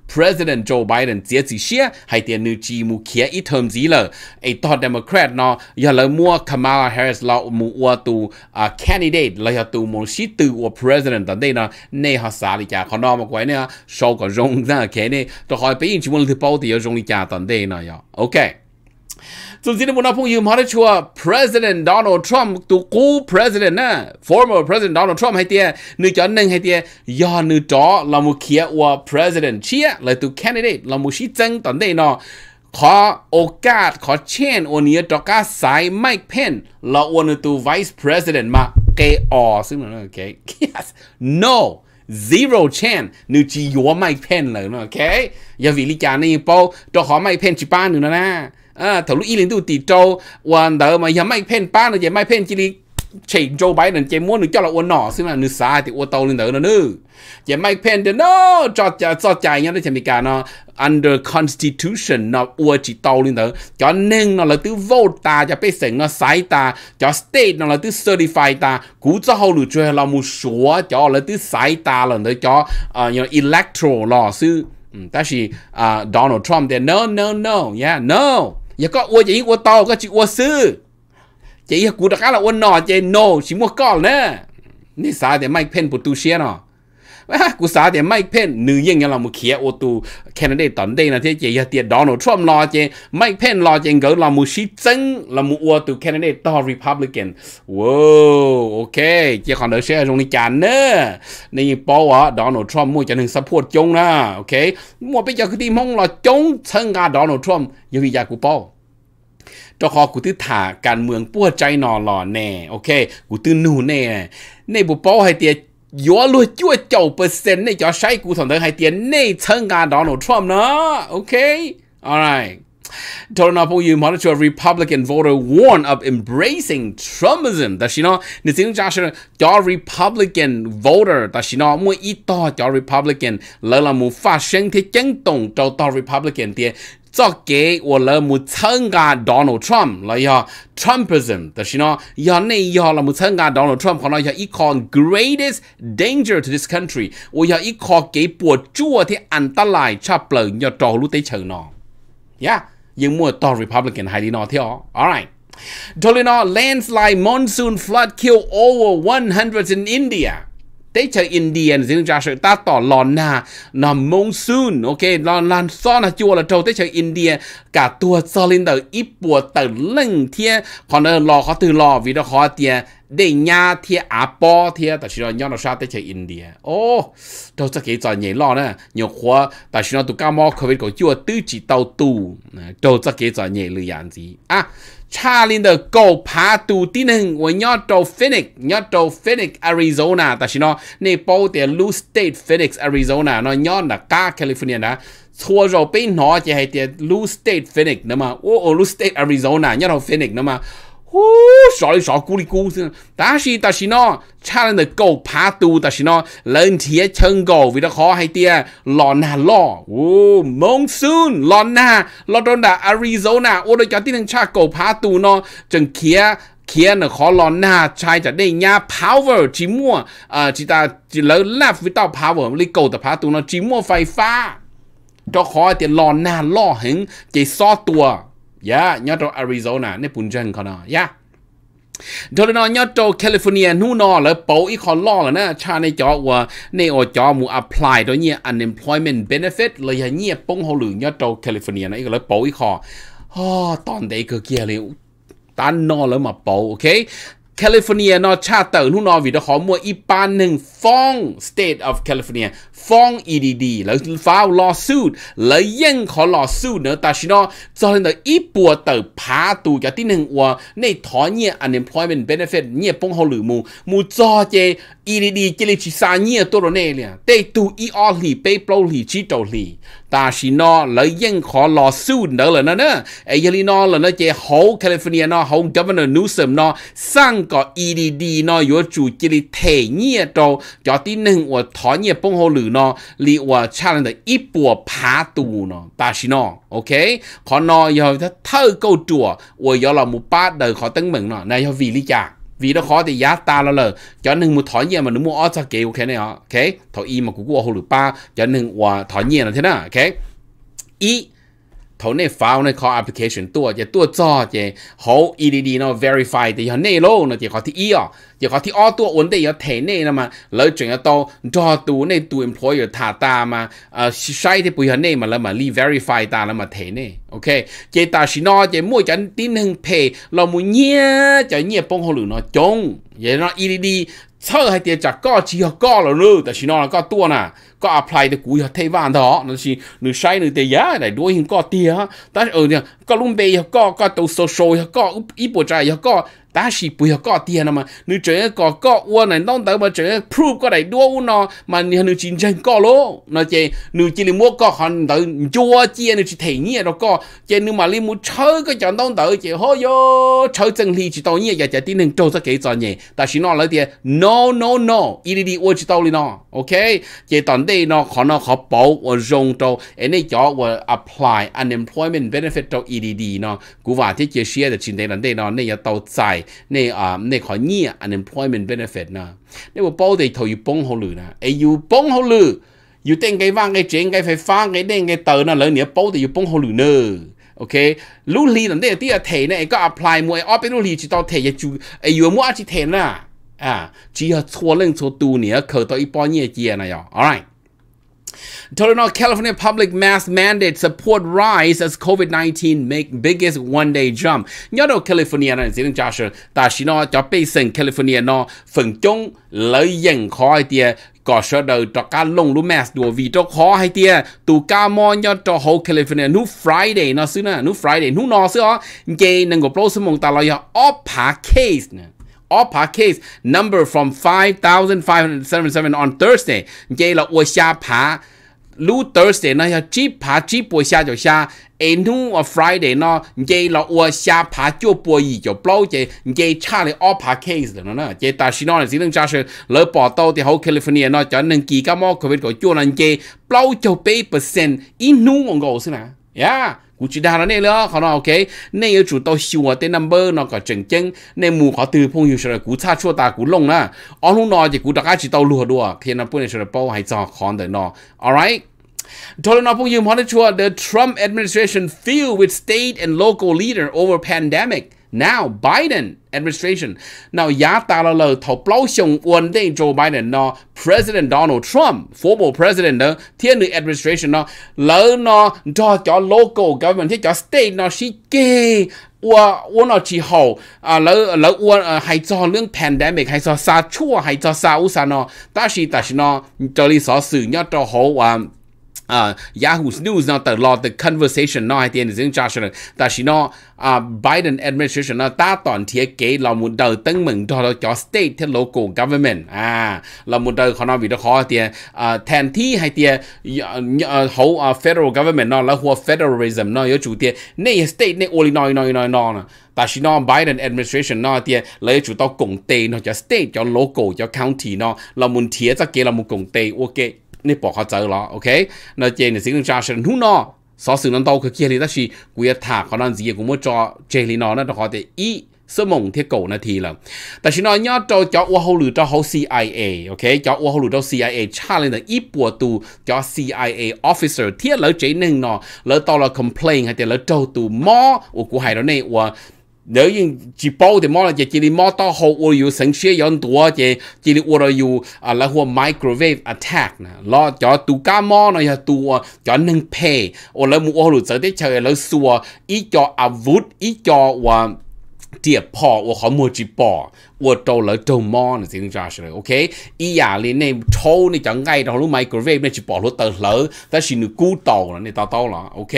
President Joe Biden chia chỉ xia hay tiền nữ chi mu kia ít gì lờ ai to Democrat nó giờ là mua Kamala Harris là mu ua tu uh, candidate là giờ tu mu xí tu President tận đây nó nay họ xả đi cha còn nó mà quay nè sau còn rong ra cái này tôi hỏi bây giờ chỉ muốn thứ bao thì rong đi cha tận đây nó ok ส่วนซีนบุนาพุ่งยืมฮอ้ชัว President Donald Trump ตวกู President นะ former President Donald Trump ให้เตี้ยหนึ่งจอหนึ่งให้เตี้ยย้อหนึ่งจอลามุเขียว่า President เชียเลยตว candidate ลามุชิจังตอนได้เนาะขอโอกาสขอเช่นวันนีตจอกาสายไมค์เพนเราววนตว Vice President มาเกออซึ่งมันโอเค yes no zero chance นูจียัวไมค์เพนเลยนะโอเค อย่าวิลิจารณ์นี่ป้ตจอขอไมค์เพนจีบ้านหนึ่งนะนะ À, mà giờ nữa, 啊，头路一零度地州，完的嘛也卖骗班的，也卖骗这里。chỉ Joe Biden chỉ muốn được cho là ôn nọ xin là nước xa thì ô tàu lên nữa nữa chỉ Mike thì nó cho cho cho chạy nhau đấy chỉ bị cả nó under constitution nó ua chỉ tàu lên nữa cho nên nó là từ vote ta cho bây giờ nó sai ta cho state nó là từ certify ta cú cho hậu lựa chơi là một số cho là từ sai ta là nữa cho uh, electoral law sư Ừ, ta chỉ uh, Donald Trump thì no no no yeah no อย่าก็อวยใจอวโตก็จีอวซื้อจอใากูตะการละอวหน่อใจโนชิมวก้อนเนะนี่สาแต่ไม่เพ่นปุตุเชียเนาะเ古啥点麦片，女人要让我们看，我都看到那等待那些也要点 Donald Trump 那件麦片那件狗让我是真，让我我都看到那到 Republican，哇，OK，这看到谁容易讲呢？你包啊 Donald Trump 莫讲能 support 中啦，OK，我比较去地方了中，参加 Donald Trump 有一家古包。จอคอกูตื้อถาการเมืองปวดใจนอนหล่อแน่โอเคกูตื้อนูแน่ในบุปผา้ให้เตีย gió lùi chúa chầu percent này cho sai cụ thần thơ hai tiền này thân ngàn Donald Trump nữa ok alright Toronto Apple you monitor Republican voter warn of embracing Trumpism. That she know, the thing just cho Republican voter, that she nó muốn ít to cho Republican, lỡ là muốn phát sinh thì chấn động cho to Republican thì cho cái 作给我了木参加 Donald Trump này Trumpism đó nó, 了呀 Trumpism，但是呢，要你要了木参加 Donald Trump họ nói Trump，可能要一个 greatest danger to this country, cái lại lút country，我要一个给博主的安德莱差不了要道路得成呢，呀，因为到 Republican đi alright, cho 还得呢跳，All right。Tolino landslide monsoon flood kill over 100 in India tế chờ Indian riêng ra sự ta tỏ lòn nà nà monsoon ok lòn lòn so là chua là trâu tế chờ India cả tua so lên đầu ít bùa tờ lưng thiên còn ở ờ, lò khó từ lò vì đó khó tiền để nhà thiên bò po thiên tại sao nhau nó sao tế chờ India ô đâu sẽ kể cho nhảy lò nè nhiều khóa tại sao tụ cao mò covid của chua tư chỉ tàu tù ờ, đâu chắc cái trò nhảy lười gì à Charlie linh the go pa tu tin hình với nhau trâu Phoenix nhau trâu Phoenix Arizona ta chỉ nó nè bao tiền Lu State Phoenix Arizona nó nhau là cả California đó thua rồi bên nó chỉ hay tiền Lu State Phoenix nữa mà ô Lu State Arizona nhau trâu Phoenix nữa mà 呼，ก一ร咕哩咕ส但是但是呢，ิแต狗สิ但是呢，人体成狗为了好还点落那落，哦 m o n ต o o n 落那落到那น r i z o n a 我的家庭人差狗爬肚呢，整天。เขียนขอลอนหน้าชายจะได้ยา power จิมัววอ่อจิตาจิเล์ศลาฟวิตา power ลิโกแต่พาตัวนะจิมัวไฟฟ้าจะขอเตียนลอนหนาล่อหึงจะซ้อตัว ya nhớ cho Arizona nè bùn chân con nó ya cho nên nó nhớ cho California nu nó là bố ý khó lo là na cha này cho và nè ở cho mu apply đó nhỉ unemployment benefit là nhà nhỉ bông hồ lửng nhớ cho California này là bố ý khó ờ, oh, ตอนเด็กก็เกลียดเลยตานนอแล้วมาเป่าโอเคแคลิฟอร์เนียนอชาเตอร์นู่นอวิดขอมัวอีปานหนึ่งฟ้อง state of California ฟ้องีดีแล้วฟ้าว l a w s u แล้วยังขอลอสูดเนอะตาชินอจอเนเดออีปัวเตอร์พาตูจากที่หนึ่งวัวในถอนเนี่ยอัน m p l o พเ e n เ b e n e ฟ i ตเนี่ยป้องเขาหรือมู มูจอเจอีีดีเจลิชิซาเนี่ยตัวเรเนี่ยเยตตูอีออหลีเปโปรลีชิโตลี ta chỉ nó lấy khó lò su nữa là nó nữa ấy giờ nó là nó chỉ hậu California nó hậu Governor Newsom nó sang có EDD nó yếu chủ chỉ là thể nhẹ cho cho tin nâng của thọ nhẹ bông lử nó li của challenge ít bùa phá tù nó ta chỉ ok khó nó giờ thơ câu chùa của giờ là một ba đời khó tấn mừng nó này giờ vì lý chàng vì nó khó thì giá ta là lờ cho nên một thỏi nhiên mà nó mua ở cho kiểu cái này ok thỏi y mà cũng có hồ lửa ba cho nên hòa thỏi nhiên là thế nào ok y ทน่ฟาวในคอแอปพลิเคชันตัวจะตัวจอเจเขาอีดีเนาะ verify แต่ยันเนโลเนาะเจขอที่อีอ่ะเจขอที่ออตัวอุ่นแด่ยังเทเน่นะมาแล้วจึงจะต้องจอตัวในตัว employer ถ้าตามาอ่าใช้ที่ปุ่ยเนี่มาแล้วมารี verify ตาแล้วมาเทเน่โอเคเจตาชิโนอเจมวยจันตินึงเพยเรามุเงี้ยจะเงี้ยปองหัวหรือเนาะจงเจเนาะอีดี sau hai tiệt chặt có chỉ có là nữa, tại vì nó là có tua à. à, ờ, nè có apply được cúi thay van đó nó chỉ nửa sai nửa tề giá để đuôi hình có tia ta ở nè có lung bề có có tàu social có ít bộ trai có ta chỉ bây giờ có tiền à mà nếu chơi có có uo này nông tới mà chơi proof có đầy đua uo nó mà nếu chiến tranh có lỗ nó chơi nếu chỉ là mua có hòn tới chua chia nếu chỉ thể nhẹ nó dạ chơi nếu mà liên muốn chơi cái chọn nông tới chơi hô chơi chân thì chỉ tao nhẹ giờ chơi tin hình trâu ra kỹ cho nhẹ ta chỉ nói lời tiền no no no đi đi uo chỉ tao đi nó OK，即當地呢可能可保我用到，誒你叫我 apply unemployment benefit 到 EDD 呢，古話啲嘅事嘅前提當地呢，你要到債，你啊你可以 unemployment benefit 呢，你會保地頭要崩好亂啊，誒要崩好亂，要定嘅話嘅整嘅費花嘅定嘅到呢，兩年保地要崩好亂呢。OK，努力當地啲嘅題呢，誒個 apply 冇，我俾努力知道題嘅就誒要冇一啲題啦。อ่าจีฮะทัวเรื่องทัวตูเนี่ยเคยตัวอีปอนเนี่ยเจียนะยอ alright Total California public mask mandate support rise as COVID-19 make biggest one day jump ยอดอ California นั่นสิ่งจ้าชื่แต่ชินอจะไปสิง California นอฝึ่งจงเลยยังคอยเตียก็เชิดเดิจากการลงรูแมสดัววีอะขอให้เตียตูกามอนยอดจอโฮแคลิฟอร์เนียนู่ฟรายเดย์นะซึ่งนะนู่ฟรายเดย์นู่นอซึ่งอ่ะเจหนั่งกับโปรสมองตาลราอย่าออฟพาเคสเนี่ย uppercase number from 5,577 on Thursday. Vậy là ua xa phá lu Thursday nó chỉ phá chỉ bùa xa cho xa and nu on Friday nó vậy là ua xa phá cho bùa gì cho blow vậy vậy cha là uppercase nó nè vậy ta xin nói xin đừng cha sư lỡ bỏ tàu thì hậu California nó cho nên kỳ cả mò covid của chua là vậy blow cho percent in nu ngon gấu xin nè yeah cú chỉ đào này nữa họ nói ok nên yêu chủ tao siêu ở number nó có chỉnh chân nên mù họ từ phong hiệu sẽ cú xa chua ta cú lông na ở lúc thì cú đặc chỉ tao lùa đùa khi nó bữa này sẽ bao hay cho để nó alright Tolanopong Yum Honichua, the Trump administration filled with state and local leader over pandemic now Biden administration now ya ta la la thau plau xiong won dei Joe Biden no President Donald Trump former president no thiên nữ administration no lỡ no do cho local government cho state no shi ke wa wa no chi hậu à lỡ lỡ wa à, hay cho lương pandemic hay cho sa chua hay cho sa usa no ta shi ta shi no cho li so sự nhớ cho hậu um, uh, à, Yahoo's news now the law the conversation now at the end is in Joshua ta shi uh, Biden administration na ta toàn thia kế là một đầu tân mừng đó cho state the local government à là một đầu khó nói vì đó khó thì uh, thành thi hay thì hậu à, federal government nó là hua federalism nó yếu chủ thì nay state nay only nói nói nói nói ta chỉ nói Biden administration nó thì lấy chủ tao cùng tê nó cho state cho local cho county nó là muốn thia cho kế là một cùng tê ok 你博下走咯，OK？那这你是用扎实努呢？少数人到去建立，但是我也谈可能自己我们做这里呢，那的话的一。สมองเทโกนาทีละ แต่ชินอยอดจอจอว่าเขาหรือจอเขา CIA โอเคจอว่าเขาหรือจอ CIA ชาเลยนะอีปัวตูจอ CIA officer เที่ยแล้วเจนึงเนาะ แล้วตอนเรา complain ให้แต่แล้วเจ้าตูมอโอ้กูหายแล้วเนี่ยว่า nếu như chỉ bảo thì mò là chỉ là mò to hậu ô yêu sinh xe yon tua chỉ chỉ là ô yêu à là hoa microwave attack nè lo cho tu cá mò nó là tu cho nâng phe ô là mua ô lụt giờ tới chơi là xua ít cho à ít cho và tiệp bỏ, tôi khó mua chỉ bỏ, tôi trâu lỡ trâu mò này tiếng ra rồi, ok? Ý à liền này trâu này chẳng ngay đâu lúc microwave này chỉ bỏ lúc tờ lỡ, ta chỉ nu cú tàu là này tàu tàu là, ok?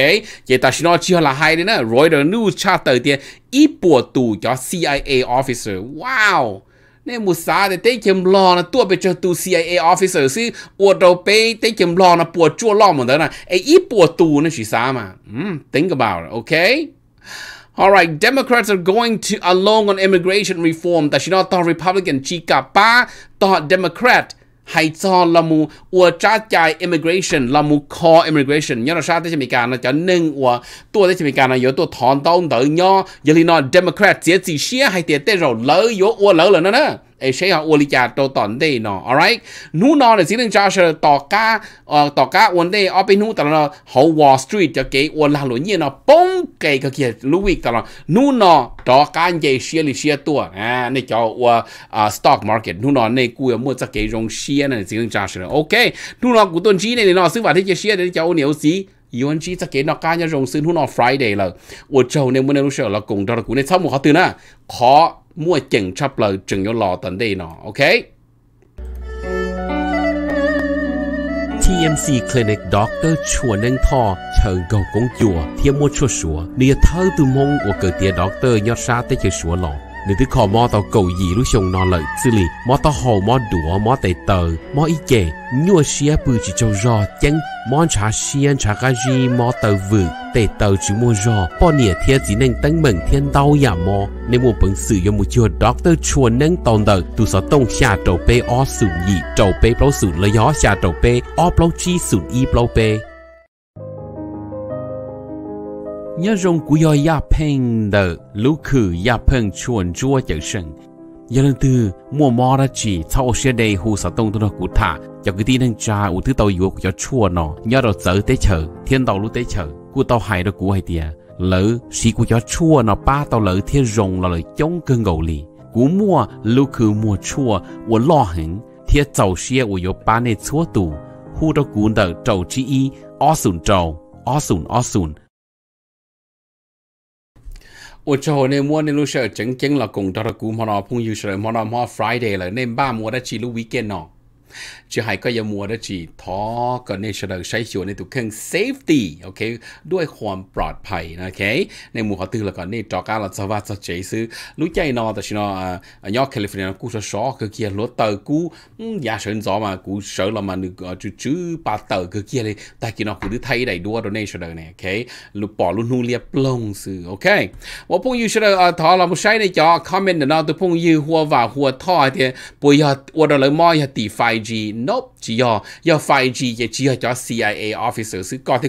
Vậy ta chỉ nói chi là hai đấy nè, rồi đó news charter tiền, ý bỏ tù cho CIA officer, wow! cho นี่มุสาแต่เต้เข็มรอนะตัวไปเจอตัว CIA officer ซิอวดเราไปเต้เข็มรอนะปวดจั่วล่อเหมือนเดิมนะไอ้อีปวดตูนะชิสามาอืม think about it okay All right, Democrats are going to along on immigration reform แต่ฉันต้อง Republican ชีกาป้าต่อ Democrat ให้จอละมูอวจ้าใจ immigration ละมู call immigration ย้อนชาติที่จะมีการนะจะหนึ่งอวตัวที่จะมีการนายตัวถอนต้องเดตยย่อยลีนอ Democrat เสียสีเชียให้เตี้ยเตี้เราเลยยออวเลยเลยนะนะไอเชยของอวลิจาโตตอนเดนอ alright นูนอนสิ่งจ้าเชต่อก้าเอ่อต่อก้าอวนเดเอาไปนูตลอดเขาวอลสตรีทจะเกอวนหลาหลุนเยนอป้งเกก็เกียลูวิกตลอดนูนอต่อการเยเชียลิเชียตัวอ่าในจอว่าอ่าสต็อกมาร์เก็ตนูนอนในกูมั่วจะเกยงเชียนั่นสิ่งจ้าเชโอเคนูนอกูต้นชี้ในนอซึ่งว่าที่จะเชียในจอเหนียวสียูนจีจะเกณฑ์นอกการจะลงซื้อหุ้นออฟไฟเดย์เลยอวดเจ้าในมือในรู้เชียวเรากงดอลกูในเช้าหมู่เขาตื่นนะขอ mua chừng chấp lời chừng yếu lò tận đây nó ok TMC Clinic Doctor chùa nâng Tho, chờ gầu công chùa thiên mua chua sủa nếu thơ từ mong của cử tía Doctor nhớ xa tới chơi sủa lòng นึกถึงขอมอต่อเกาหลีลูกชงนอนเลยสิลีมอต่อหอมอดัวมอเตเตอร์มออีเจ๋ยัวเชียปืนจิโจรอจังมอชาเชียนชากาจีมอเตอร์วึเตเตอร์จิมัวรอปอนี่เทียสีนั่งตั้งเหม่งเทียนเต้าหย่ามอ ในมุมปังสื่อยมุจิวอด็อกเตอร์ชวนนั่งตอนเดิร์ตุสตงชาโตเปอสุนยีโตเปเปลาสุนเลย้อชาโตเปออเปลาจีสุนอีเปลาเป nhớ rong của yo ya peng đờ lũ khử ya peng chuồn chua chở sừng giờ lần từ mua mò ra chỉ sau xe đầy hồ sở tông tôi nó cụ thả cho cái tin đang cha u thứ tàu yếu của chua nó nhớ rồi tới tới chờ thiên tàu lúc tới chờ cụ tàu hải đó cụ hay tiề lỡ sĩ của cho chua nó ba tàu lỡ thiên rồng là lời chống cơn gầu lì cú mua lũ khử mua chua của lo hẳn thiên tàu xe của yo ba này chúa tù hu đó cụ đờ trầu chi y o sùn trầu o sùn o sùn 我之后呢，我呢路上整整了工作的股嘛啦，朋友说嘛啦嘛 Friday 了，那爸么的记录 weekend 哦。chỉ hay ก็ยังมัวได้จีท้อก็ในเชิงใช้ชัวในตัวเครื่อง safety โอเคด้วยความปลอดภัยนะโอเคในหมู่เขาตื่นแล้วก่อนนี่จอการเราสวัสดิ์เฉยซื้อรู้ใจนอแต่ชินอยอดแคลิฟอร์เนียกูชอคือเกียร์รถเตอร์กูอย่าเฉินจอมากูเฉินละมันจืดจื้อปาเตอร์คือเกียร์เลยแต่กินอกูดูไทยได้ด้วยตัวในเชิงเนี่ยโอเคลูกปอลูกนูเรียบลงซื้อโอเคว่าพวกยูเชิงท้อเราใช้ในจอคอมเมนต์เนาะตัวพวกยูหัวว่าหัวท่อเทียปุยหัวเราเลยมอยตีไฟ 5G，nope，只有有 5G cho CIA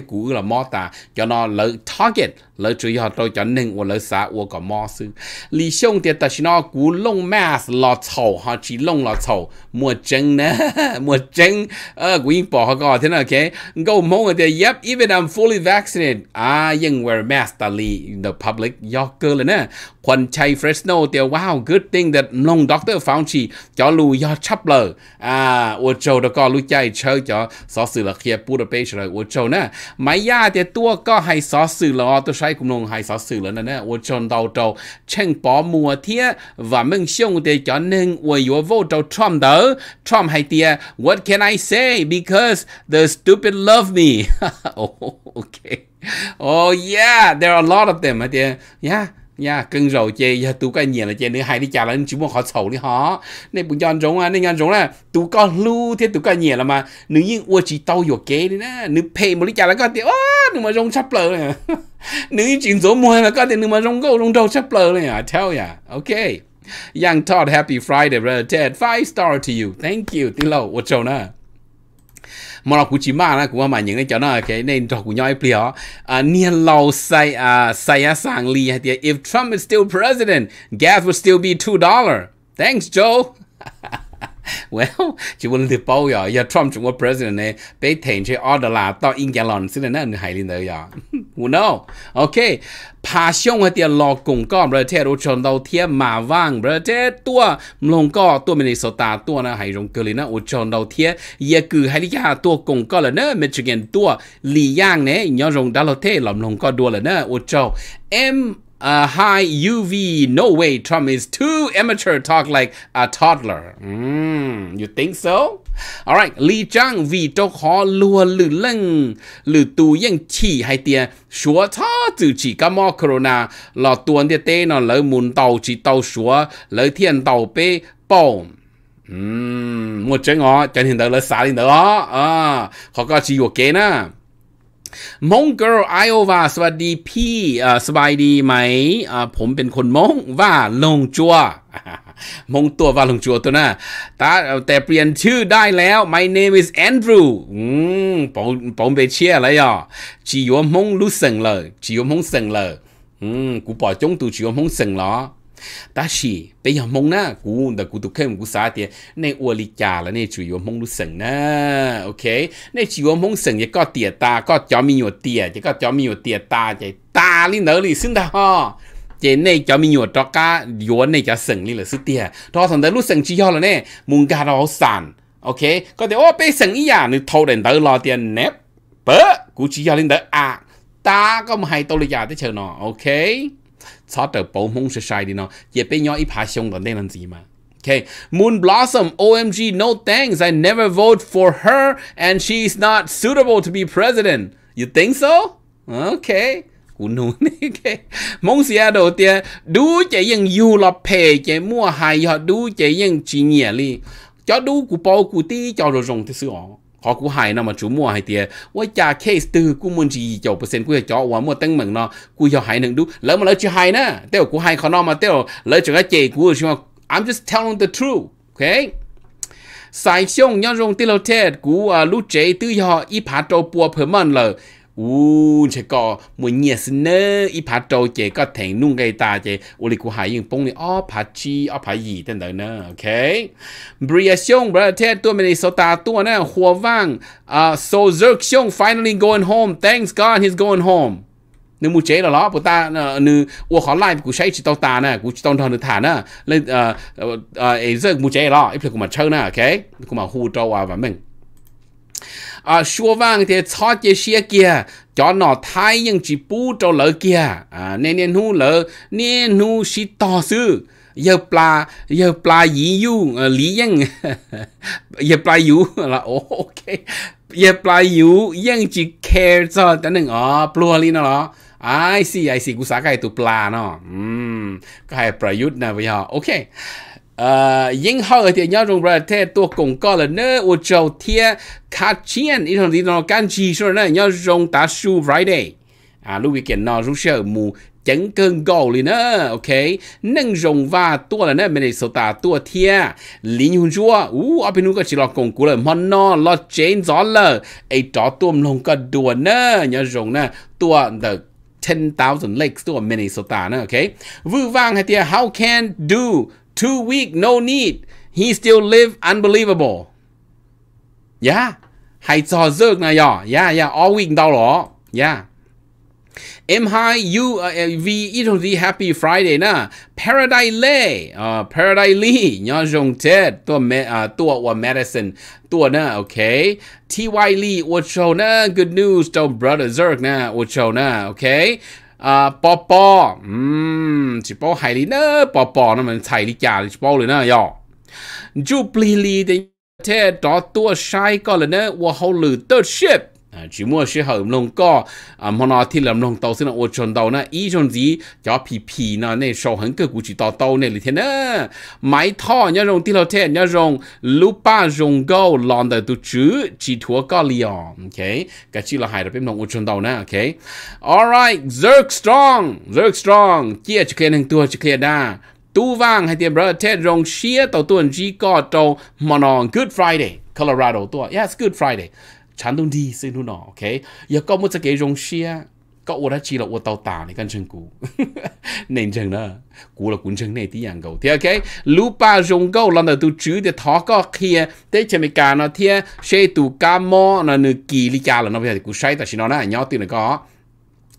cũ là nó model，有嗱 target。lỡ chú ý họ tôi cho nên của lỡ xã của có mò sư lý xong thì ta chỉ nó cú lông mà lò thầu họ chỉ lông lò thầu mua chân nè *laughs* mua chân ờ quý bỏ họ có thế nào ok go mong thì yep even I'm fully vaccinated I ยัง à, wear mask ta lý the public do cơ lên nè quần chay Fresno thì wow good thing that long doctor Fauci cho lù do chấp lờ à ô châu đó có lù chay chơi cho sở sự là kia bê rồi ô châu nè máy ya thì tua có hay sở sự là tôi trái cũng nông hai sáu sự lớn nè ô chọn đầu trâu chen bó mùa thia và mình xong để cho nên ô yếu vô trâu Trump đó Trump hay tia what can I say because the stupid love me *laughs* oh okay oh yeah there are a lot of them yeah nha cưng rồi chê giờ tú cái nhiều là chê nữa hai đi chả là chúng một họ xấu đi họ nên bụng chọn giống à nên chọn giống là tú con lưu thế tú cái nhiều là mà nữ như ua chỉ tao vô kế đi nè nữ pay một đi chả là con thì ô nữ mà rong sắp lờ này *laughs* nữ như chuyện số mua là con thì nữ mà rong câu rong đầu sắp lờ này à tell ya ok Young Todd, happy Friday, brother Ted. Five star to you. Thank you. Tilo, what's your name? mà nó cũng chỉ mà nó cũng mà những cái cho nó cái nên cho cũng nhau ấy pleo à nia lâu say à say á sang li hay if Trump is still president gas would still be two dollar thanks Joe *laughs* well chỉ muốn được bao giờ giờ Trump Trung Quốc president này bị thành chế order là tao in cái lon xin là nó hại lên đấy giờ หูน้องโอเคพาช่องเตียนลอกุงก็ประเทศอุชนเราเทียมมาว่างประเทศตัวมลงก็ตัวมินิโตาตัวนะให้รงเกลินะอุชนเราเทียเยือกือให้ลิขาตัวกงก็เลยเนอะมิชิเกนตัวลีย่างเนี่ยย้อนรงดัลเทลลำลงก็ดัวเลยเนอะอุชนม uh, high UV. No way, Trump is too immature, talk like a toddler. Mm, you think so? All right, Li Zhang vì đâu khó lùa lử lưng, lử tù yên chỉ hay tiền, xóa thá từ chỉ cả mò corona, lò tuần tiết tê nó lỡ mùn tàu chỉ tàu xóa, lỡ thiên tàu bê bông. 嗯，我真哦，真听到了，啥听到啊？啊，好高级，我给呢。มงเกิลไอโอวาสวัสดีพี่สบายดีไหม ผมเป็นคนมงว่าลงจัวมงตัวว่าลงจัวตัวน่ะตาแต่เปลี่ยนชื่อได้แล้ว my name is Andrew อืมผมผมไปเชียร์เลรอ่ะจีวมงรู้สึงเลยจีวมงสึงเลยอืม กูปล่อยจงตูจีวมงสึงเหรอต่ชีไปยังมงหน้ากูแต่กูตุกเข้มกูสาเตียในอวลิจาและในชีวมงลุสังนะโอเค ในชีวมงสังจะก็เตียตา ก็จอมีหยูเตียจะก็จอมีหยูเตียตาใจตาลิ้นเอร์ลิซึ่งดาฮอเจนเน่จะมีหยดตอกาโยนเน่จะสังนี่แหรือสุเตียทอสังเดรู้สังชี้ยอแล้วเนี่ยมุงการเราสันโอเค ก็เดี๋ยวโอ้ไปสังอีอย่างนึงทอเดินเดอรอเตียนเน็บเปอกูชี้ยอลินเดอร์อะตา ก็มาให้ตัวเลยยาได้เชิญนอโอเค sẽ sai đi 草的薄蒙是晒的呢，也被鸟一爬凶的那能子嘛。Okay, Moon Blossom, OMG, no thanks. I never vote for her and she's not suitable to be president. You think so? Okay. กูนูนี่แกมงเสียโดเตียดูจะยังยูลเพจมั่วหายดูจะยังจีเนียลีจะดูกูปอกูตีจะรจงที่ซื้ออ๋อ *laughs* họ cũng hài nó mà chủ mua hay tiền với cha case từ cũng muốn gì chậu phần cho và mua tăng mừng nó cũng cho hài nâng đủ lỡ mà lỡ chưa hài nữa tiêu cũng hài khó nó mà tiêu lỡ chưa cái chè cũng I'm just telling the truth okay สายช่วงย้อนรงติโลเทศกูลูเจตื้อยออีผาโตปัวเพิ่มมันเลย u chỉ có một nhiệt sinh nữa ít phá có thành nung cái ta chỉ u lịch của hải này ó phá chi ó phá gì nữa ok bria xiong bra thế tôi mình số ta tôi vang à so zerk finally going home thanks god he's going home nếu mu chế là nó của ta nữ u khó lại của xây chỉ tao ta nè của tao thằng thả nè lên ờ ờ ấy giờ mu chế là ít phải của mặt chơi nè ok của mà hu trâu à và mình 啊，说完的草这些个，叫那太阳去捕着了个啊，那年奴了，那奴是大手。有ปลาเยอะปลาเยียู่หลียังเยอะปลาอยู่ละโอเคเยอะปลาอยู่ยังจีแคร์จอตแต่หนึ่งอ๋อ ปลัวลีนะเหรอไอซี่ไอซี่กูสาไก่ตัวปลาเนาะอืม ก็ให้ประยุทธ์นะพี่ฮะ โอเค ờ yên ho ở tiệm nhau rung ra thế tôi cũng có là nữa ô châu thiên cá chiên ít hơn thì nó gắn chi rồi nữa nhau rung tá su friday à lưu ý kiện nó rung sẽ mù chẳng cơn gầu liền nữa ok nâng rồng và tua là nè mình sổ tà tua thia lý nhung chúa u ở bên chỉ lo cùng của là mòn nó lo chén gió lờ ấy chó tuôm lông có đùa nữa nhớ rồng nè tua the 10,000 lakes ตัว Minnesota นะโอเควูว่างให้เตีย how can do Too weak, no need. He still live unbelievable. Yeah. hi to dược na yo. Yeah, yeah. All week đau lỗ. Yeah. M high uh, U uh, V ít hơn gì Happy Friday na Paradise Lay à uh, Paradise Lee nhớ Jong Ted. tua mẹ à tua và medicine tua na okay T Y Lee what show na? Good news to brother Zerk na What show na, okay 啊，波波，嗯，一波海里呢，波波，那么彩里家一波里呢哟，就不哩的，这多多晒个了呢，我好了得些。À, chỉ mua sẽ hợp long có à mà nó thì làm long tàu xin là ô chọn tàu na ý chọn gì cho pì pì na này sau hẳn cơ cụ chỉ tàu tàu này là thế nè máy thọ nhá rồng thì là thế nhá rồng lúc ba rồng gâu lòn đời tu chữ chỉ thua có liền ok cái chỉ là hai là bên long ô chọn tàu na ok alright zerk strong zerk strong chia chỉ khen hàng tua chỉ khen đa tu vang hay tiền bro thế rồng chia tàu tuần chỉ có tàu mà nó good friday Colorado ตัว yes Good Friday 产动地是弄喏，OK，也搞么子给容些，搞我的鸡了，我到大你干成股，认真了，股了滚成内地样狗，对 OK，六八容狗了那都煮的汤搞开，在前面干那天谁都干么那那鸡里加了那不是股晒的是那那鸟对那个。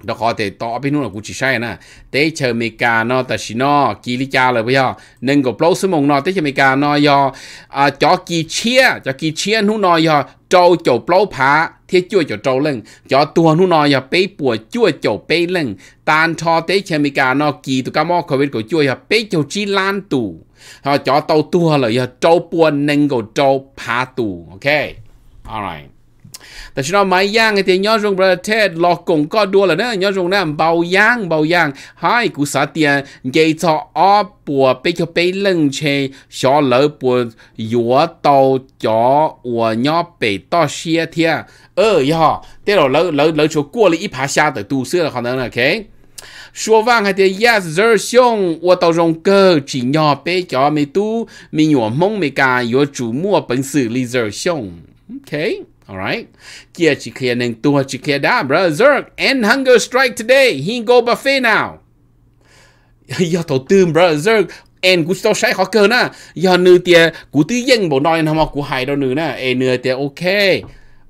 đó có thể tỏ bên à. nó cũng chỉ sai nè tế chờ mì cà nó ta chỉ nó kí lý cha là bây giờ nên có plou số mông nó tế chờ mì cà nó do à cho kí chia cho kí chia nó nó do trâu chỗ plou phá thiết chua chỗ trâu lưng cho tua nó nó do bế bùa chua chỗ bế lưng tan cho tế chờ mì cà nó kí tụ cá mò covid của chua do bế chỗ chi lan tù họ cho tàu tua là do trâu bùa nên có trâu phá tù ok alright แต่ฉันเอาไม้ย่างไอเตียยอดรงประเทศลอกกงก็ดัวละเนอะยอดรงนะเบาย่างเบาย่างให้กูสาเตียเยจออปัวไปเขไปเล่งเชชอเลอปัวหยัวเตาจออัวยอไปต่อเชียเทียเออยอเตี้ยเราเราเราชัวกัวเลยอีผาชาแต่ตูเสื้อเขาเนอะโอเค说完还得 yes 这凶，我到用个只要被叫没都，没有梦没干，有主莫本事里这凶，OK。Alright? Kia chikia neng tua chikia da, bro. Zerk, end hunger strike today. He go buffet now. *laughs* Yo tổ tư, bro. Zerk, end cú tao sai khó cơ na. Yo nư tia, cú tư dân bộ nói nằm cú hài đâu nư na. E nư tia, ok.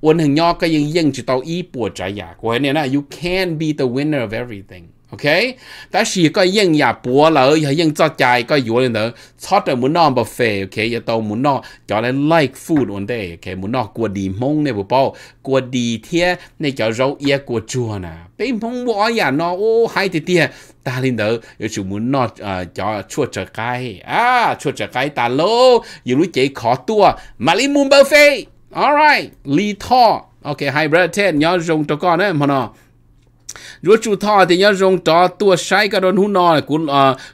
Uân hình nho cái dân dân chỉ tao y bùa trái giả. Của này na, you can be the winner of everything. OK，但是個用也薄了，又用作債個有人呢，錯的冇那麼肥，OK，又到冇那，叫你 like food 問題，OK，冇那過地夢呢不包，過地鐵呢叫肉也過住呢，被夢我呀那哦還得點，但係呢又就冇那啊叫出着街啊，出着街大佬，要你幾可多，馬里冇不肥，all right，李托，OK，hybrid ten，你要用到個呢，冇那。thì tua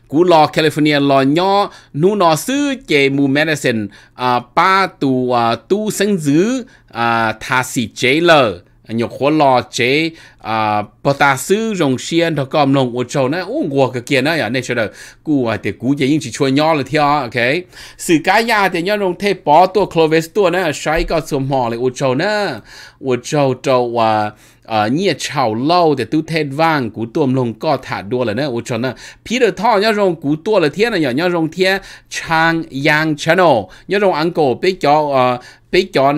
hú lò ờ, California lò 老鸟努那是给木 medicine 啊把 tu 啊 tu 生子啊他是 J 了。nhiều khó lo chế à bà ta sư rồng xiên đó cầm lồng của châu này uống của cái kia này à dạ, nên cho được cú à ờ, thì cú chỉ những chỉ chua nhỏ là theo ok sự cái nhà thì nhau rồng thế bỏ tua clovis tua này sai cái sum hò là của châu này của châu châu à ờ nhẹ à chào lâu để tu thế vang cú tuom lông có thả đua là nè ô cho nè Peter Tho nhớ rong cú tua là thiên ờ, ờ, là nhớ rong thiên Chang Yang Channel nhớ rong ăn cổ biết cho ờ biết cho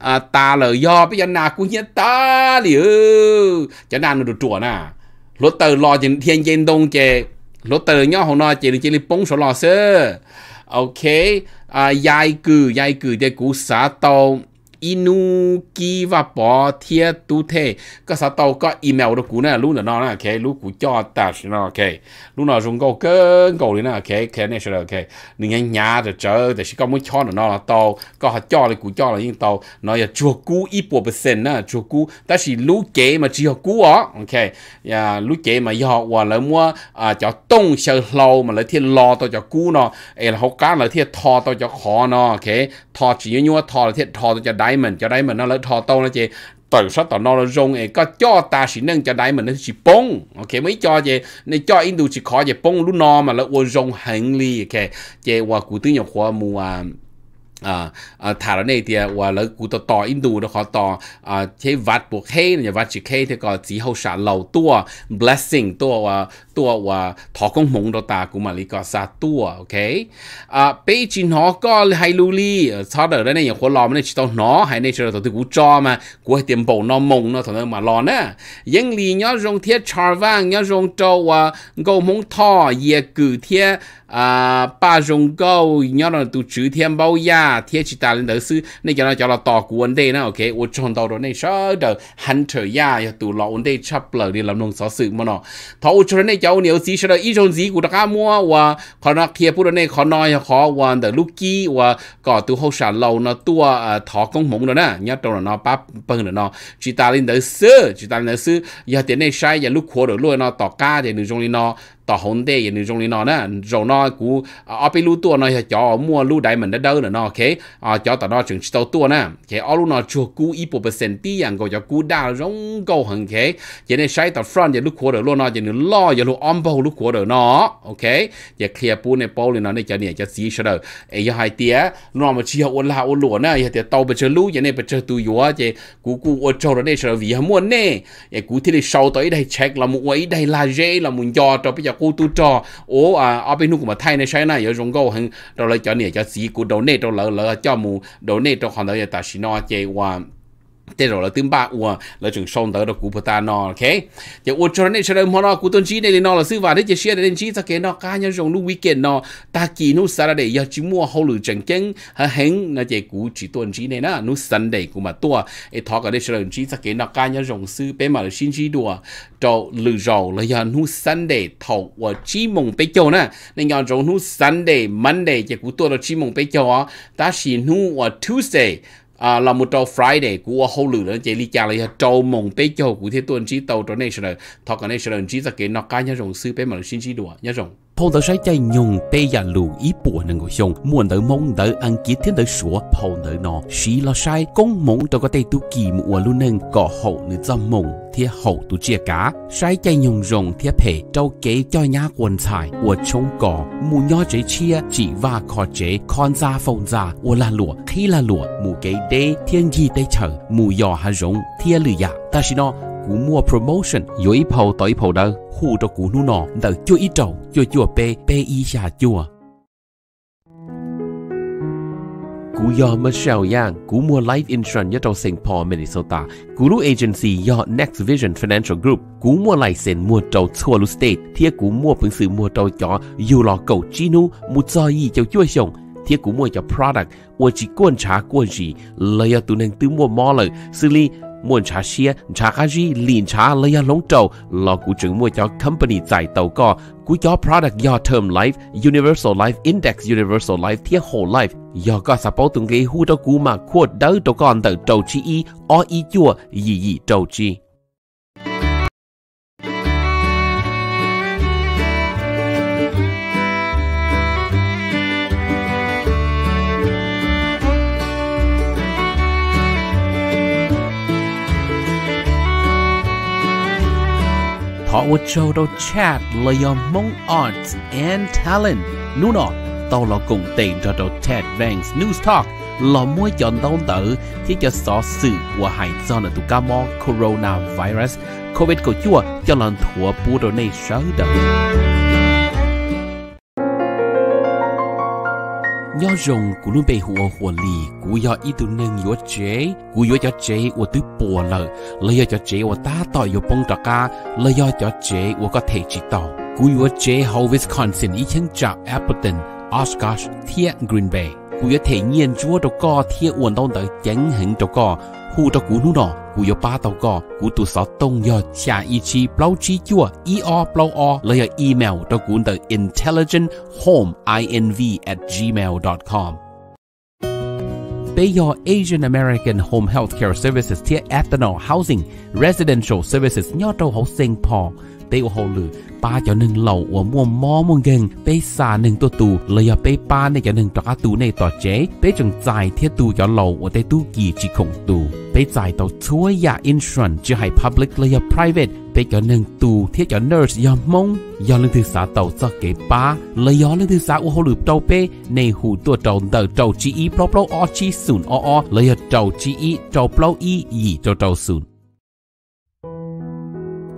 à, ta lờ do bây giờ nà ta liu chả nà nó được chùa nè tờ lo trên thiên trên đông chè lỗ tờ nhó hồng nó chè được chè li bông số lo sơ ok à, dài cử dài cử để cú xã tàu inu ki và bỏ thia tu thế có sao tàu có email đó cũ na, lúc na nó nè cái lúc cũ cho ta xin nó ok lúc na dùng go cơ go đấy na, ok cái này sẽ ok nhưng nhà nhà rồi chờ để chỉ có muốn cho nó là tàu có họ cho là cũ cho là những tàu nó là chùa cũ ít bộ percent na, chùa cũ ta chỉ lúc kế mà chỉ họ cũ ó ok à dạ, lúc kế mà họ hoặc là mua à cho tông sờ lâu mà lấy thiên lo tao cho cũ nó ấy là họ cá lấy thiên thò tao cho khó nó ok thò chỉ như thò là thiên thò tao cho đáy đáy mình cho đáy mình nó lấy thò tô nó chị từ số tàu nó rung ấy có cho ta chỉ nâng cho đáy mình nó chỉ bông ok mấy cho chị nên cho in đồ chỉ khó chị bông lúc nó mà là ô rung hành lý ok chị qua cụ tư nhập khoa mua à, à, à thả ra này thì và lấy cụ tò tò in đồ nó khó tò à thế vặt buộc hay là vặt chỉ hay thì có chỉ hậu sản lâu tua blessing tua và ตัวว่าทอของมงดตากูมาลิกอซาตัวโอเคอ่าเปจินหอก็ไฮลูลี่ชอบเดอร์ได้เนี่ยคนรอมันเนี่ยชิตองหนอไฮเนี่ยชิตองที่กูจอมากูให้เตรียมบ่งนอมงเนาะตอนนั้นมารอนะยังลีเนาะรงเทียชาร์ว่างเนาะรงโจว่ากูมงทอเยกือเทีย啊，把中国要让都九天保呀，天气大人都是那叫那叫了大古问题呢，OK，我撞到了那啥的 hunter 呀，要都老问题差不了的了弄啥事么呢？他我觉得那。cháu nếu gì sau đó ít trong gì của ta mua kia bữa nay họ nói họ và từ lúc kia và có tu hậu sản lâu nó tua à, công mộng rồi nè nhớ đâu là bắp bưng rồi nó chỉ ta lên tới sư chỉ ta lên tới sư giờ tiền này sai giờ lúc khổ rồi luôn nó tỏ ca thì đừng trong đi ต่อหนเดอย่างนึงตรงนี้นอนะเรานอกูเอาไปรู้ตัวนอยจอมั่วรู้ได้เหมือนเดิมเนาะโอเคอ่าจอต่อนอถึงตัวตัวนะโอเคเอารู้นอชัวกูอีปเปอร์เซ็นต์ที่อย่างก็จะกูได้ร้องก็หังเคอย่างในใช้ต่อฟรอนต์อย่างลูกขัวเดือดร้อนนออย่างนึงล่ออย่างลูกอ้อมเบาลูกขัวเดือดนอโอเคอย่าเคลียร์ปูในโป้เลยนอในจะเนี่ยจะสีเฉลยไอ้ยาไฮเตี้ยนอมาเชียร์อลาอลัวนะอย่าเตี้ยเตาไปเจอรู้อย่างในไปเจอตัวยัวเจกูกูอดเจ้าเราได้เฉลยวิ่งมั่วเน่ไอ้กูที่ได้เช่าต่อไอ้ได้เช็คเรามุ่งไอ้ได้ลาเจเรามุ่งยอต่อไปจาก cô tu cho ô à ở bên nước của thay này sai này giờ dùng câu hơn rồi lại cho nè cho gì của đầu nè cho lỡ lỡ cho mù đầu nè cho hoàn đời ta xin nó chơi qua thế rồi là tiếng ba ua là chúng xong tới đó cú bơ ta nó ok giờ ua cho nên cho nên mà nó cụ tôn chi này nó là sư và đấy chỉ share đến chi ta cái nó cá nhân trong lúc weekend nó ta kỳ nó sa đây giờ chỉ mua hậu lử chẳng kén hả hẹn là chỉ cụ chỉ tôn chi này nó nó sunday cụ mà tua cái thọ cái đấy cho nên chi ta cái nó cá nhân trong sư bé mà là xin chi đùa cho lử rầu là giờ nó sunday thọ và chi mong bé châu nè nên giờ trong nó sunday monday chỉ cụ tua là chi mong bé châu á ta xin nó và tuesday à, là một trâu Friday của hậu lử lên chế lý cha là trâu mộng tế cho của thế tuần trí tàu trâu national thọ cái national trí ra cái nó cá nhá rồng sư bé mà xin trí đùa nhá rồng 跑到谁家用对呀路一步能够上，莫到梦到按几天到说跑到那，谁了谁公梦到个对都寂寞路能搞好你怎梦？贴好都借 cá，谁家用用贴皮就给叫伢棺材，我冲过木鸟这切只挖靠这看咋风咋，我 la lụa khi la lụa mù cái đê thiên gì đê chờ mù yò hà rong thiên lử ya, ta xin nó cú mua promotion yo ít hầu tới ít hầu đâu khu cho cú nu nọ đỡ chưa ít trầu chưa chưa pe pe y xà chưa cú yo Michelle Yang, cú mua life insurance nhất trong St. Paul, Minnesota. Cú lu agency yo Next Vision Financial Group. Cú mua lại sen mua trâu thua lu state. Thiệt cú mua phấn sự mua trâu chó yêu lò cầu chinu mu cho gì cháu chua xong. Thiệt cú mua cho product, ua chỉ quan trả quan gì. lấy yo tụ nên tư mua mò lời. Xử lý มวนชาเชีย ชาคาจี ลีนชาเลยาลงโตลอกูจึงมวยจอคัมปานีใจเตาก็กูยอ product ยอ term life universal life index universal life เทีย whole life ยอก็สปอตุงเกหูตกูมาขวดเดอตก่อนเตอโตชีอี ออีจัวยี่ยี่โตจี Hotwood Show đó chat là do mong art and talent nu nọ tao là cùng tiền cho đồ Ted Banks News Talk là mua chọn tao tử chỉ cho xó sự của hải do là tụ ca mò coronavirus COVID của chua cho lần thua bù đồ này sớ đời 要用古鲁贝火火力，古要一度能有 chế，古要要 chế，我都薄了，了要要 chế，我大到有崩着噶，了要要 chế，我个体知道，古要 chế 好 Wisconsin 以前找 Appleton、Oshkosh、天 Green Bay，古要体验做着个体运动的平衡着个，护着古鲁诺。古有八道个，古多少东药下一期包起做 e r 包 r，来有 email 到古的 intelligent home i n v at gmail dot com。Bay your Asian American Home Healthcare Services 贴 Ethanol Housing Residential Services nhỏ đầu hậu sinh Paul。เต้หือป้าเจ้าหนึ่งเหล่าอัวม่วงมอม่งเกงเป้สาหนึ่งตัวตูเลยอยาเปป้าในเจ้าหนึ่งตระกาตูในต่อเจ๊เปจึงจ่ายเทียตูเจ้าเหล่าอัวต้ตูกี่จีคงตูเปจ้ใจต่อช่วยยาอินชวนจะให้พับลิกเลยอยา private เป้เจ้หนึ่งตูเทียเจ้าเนิร์สยามมงยอาลึงถือสาเต่าจะเกป้าเลยยอาลึงถือสาอัวหูหลือเต่าเปในหูตัวเต่าเต่าเต่าจีอีเปล่าเปล่าอ้อจีศูนยออเลยเต่าจีอีเต่าเปล่าอีอีเต่าต่าศูน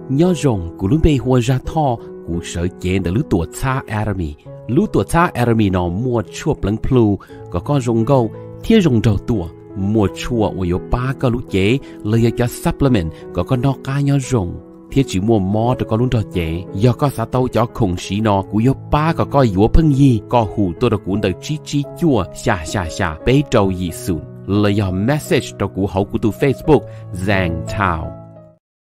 nhớ rồng của lúc bây hoa ra thọ của sở chế đã lúc tuổi xa Arami lúc tuổi xa Arami nó mua chuộc lăng plu có con rồng gâu thiên rồng đầu tuổi mua chua của yếu ba cái lúc chế lấy cho supplement có con nó cá nhớ rồng thiết chỉ mua mò cho con luôn cho chế do có xã tâu cho khủng sĩ nó của yếu ba có coi yếu phân gì có hủ tôi đã cuốn đời chi chi chua xà xà xà bế trâu gì sụn lấy do message cho cụ hậu của tu Facebook Zhang Tao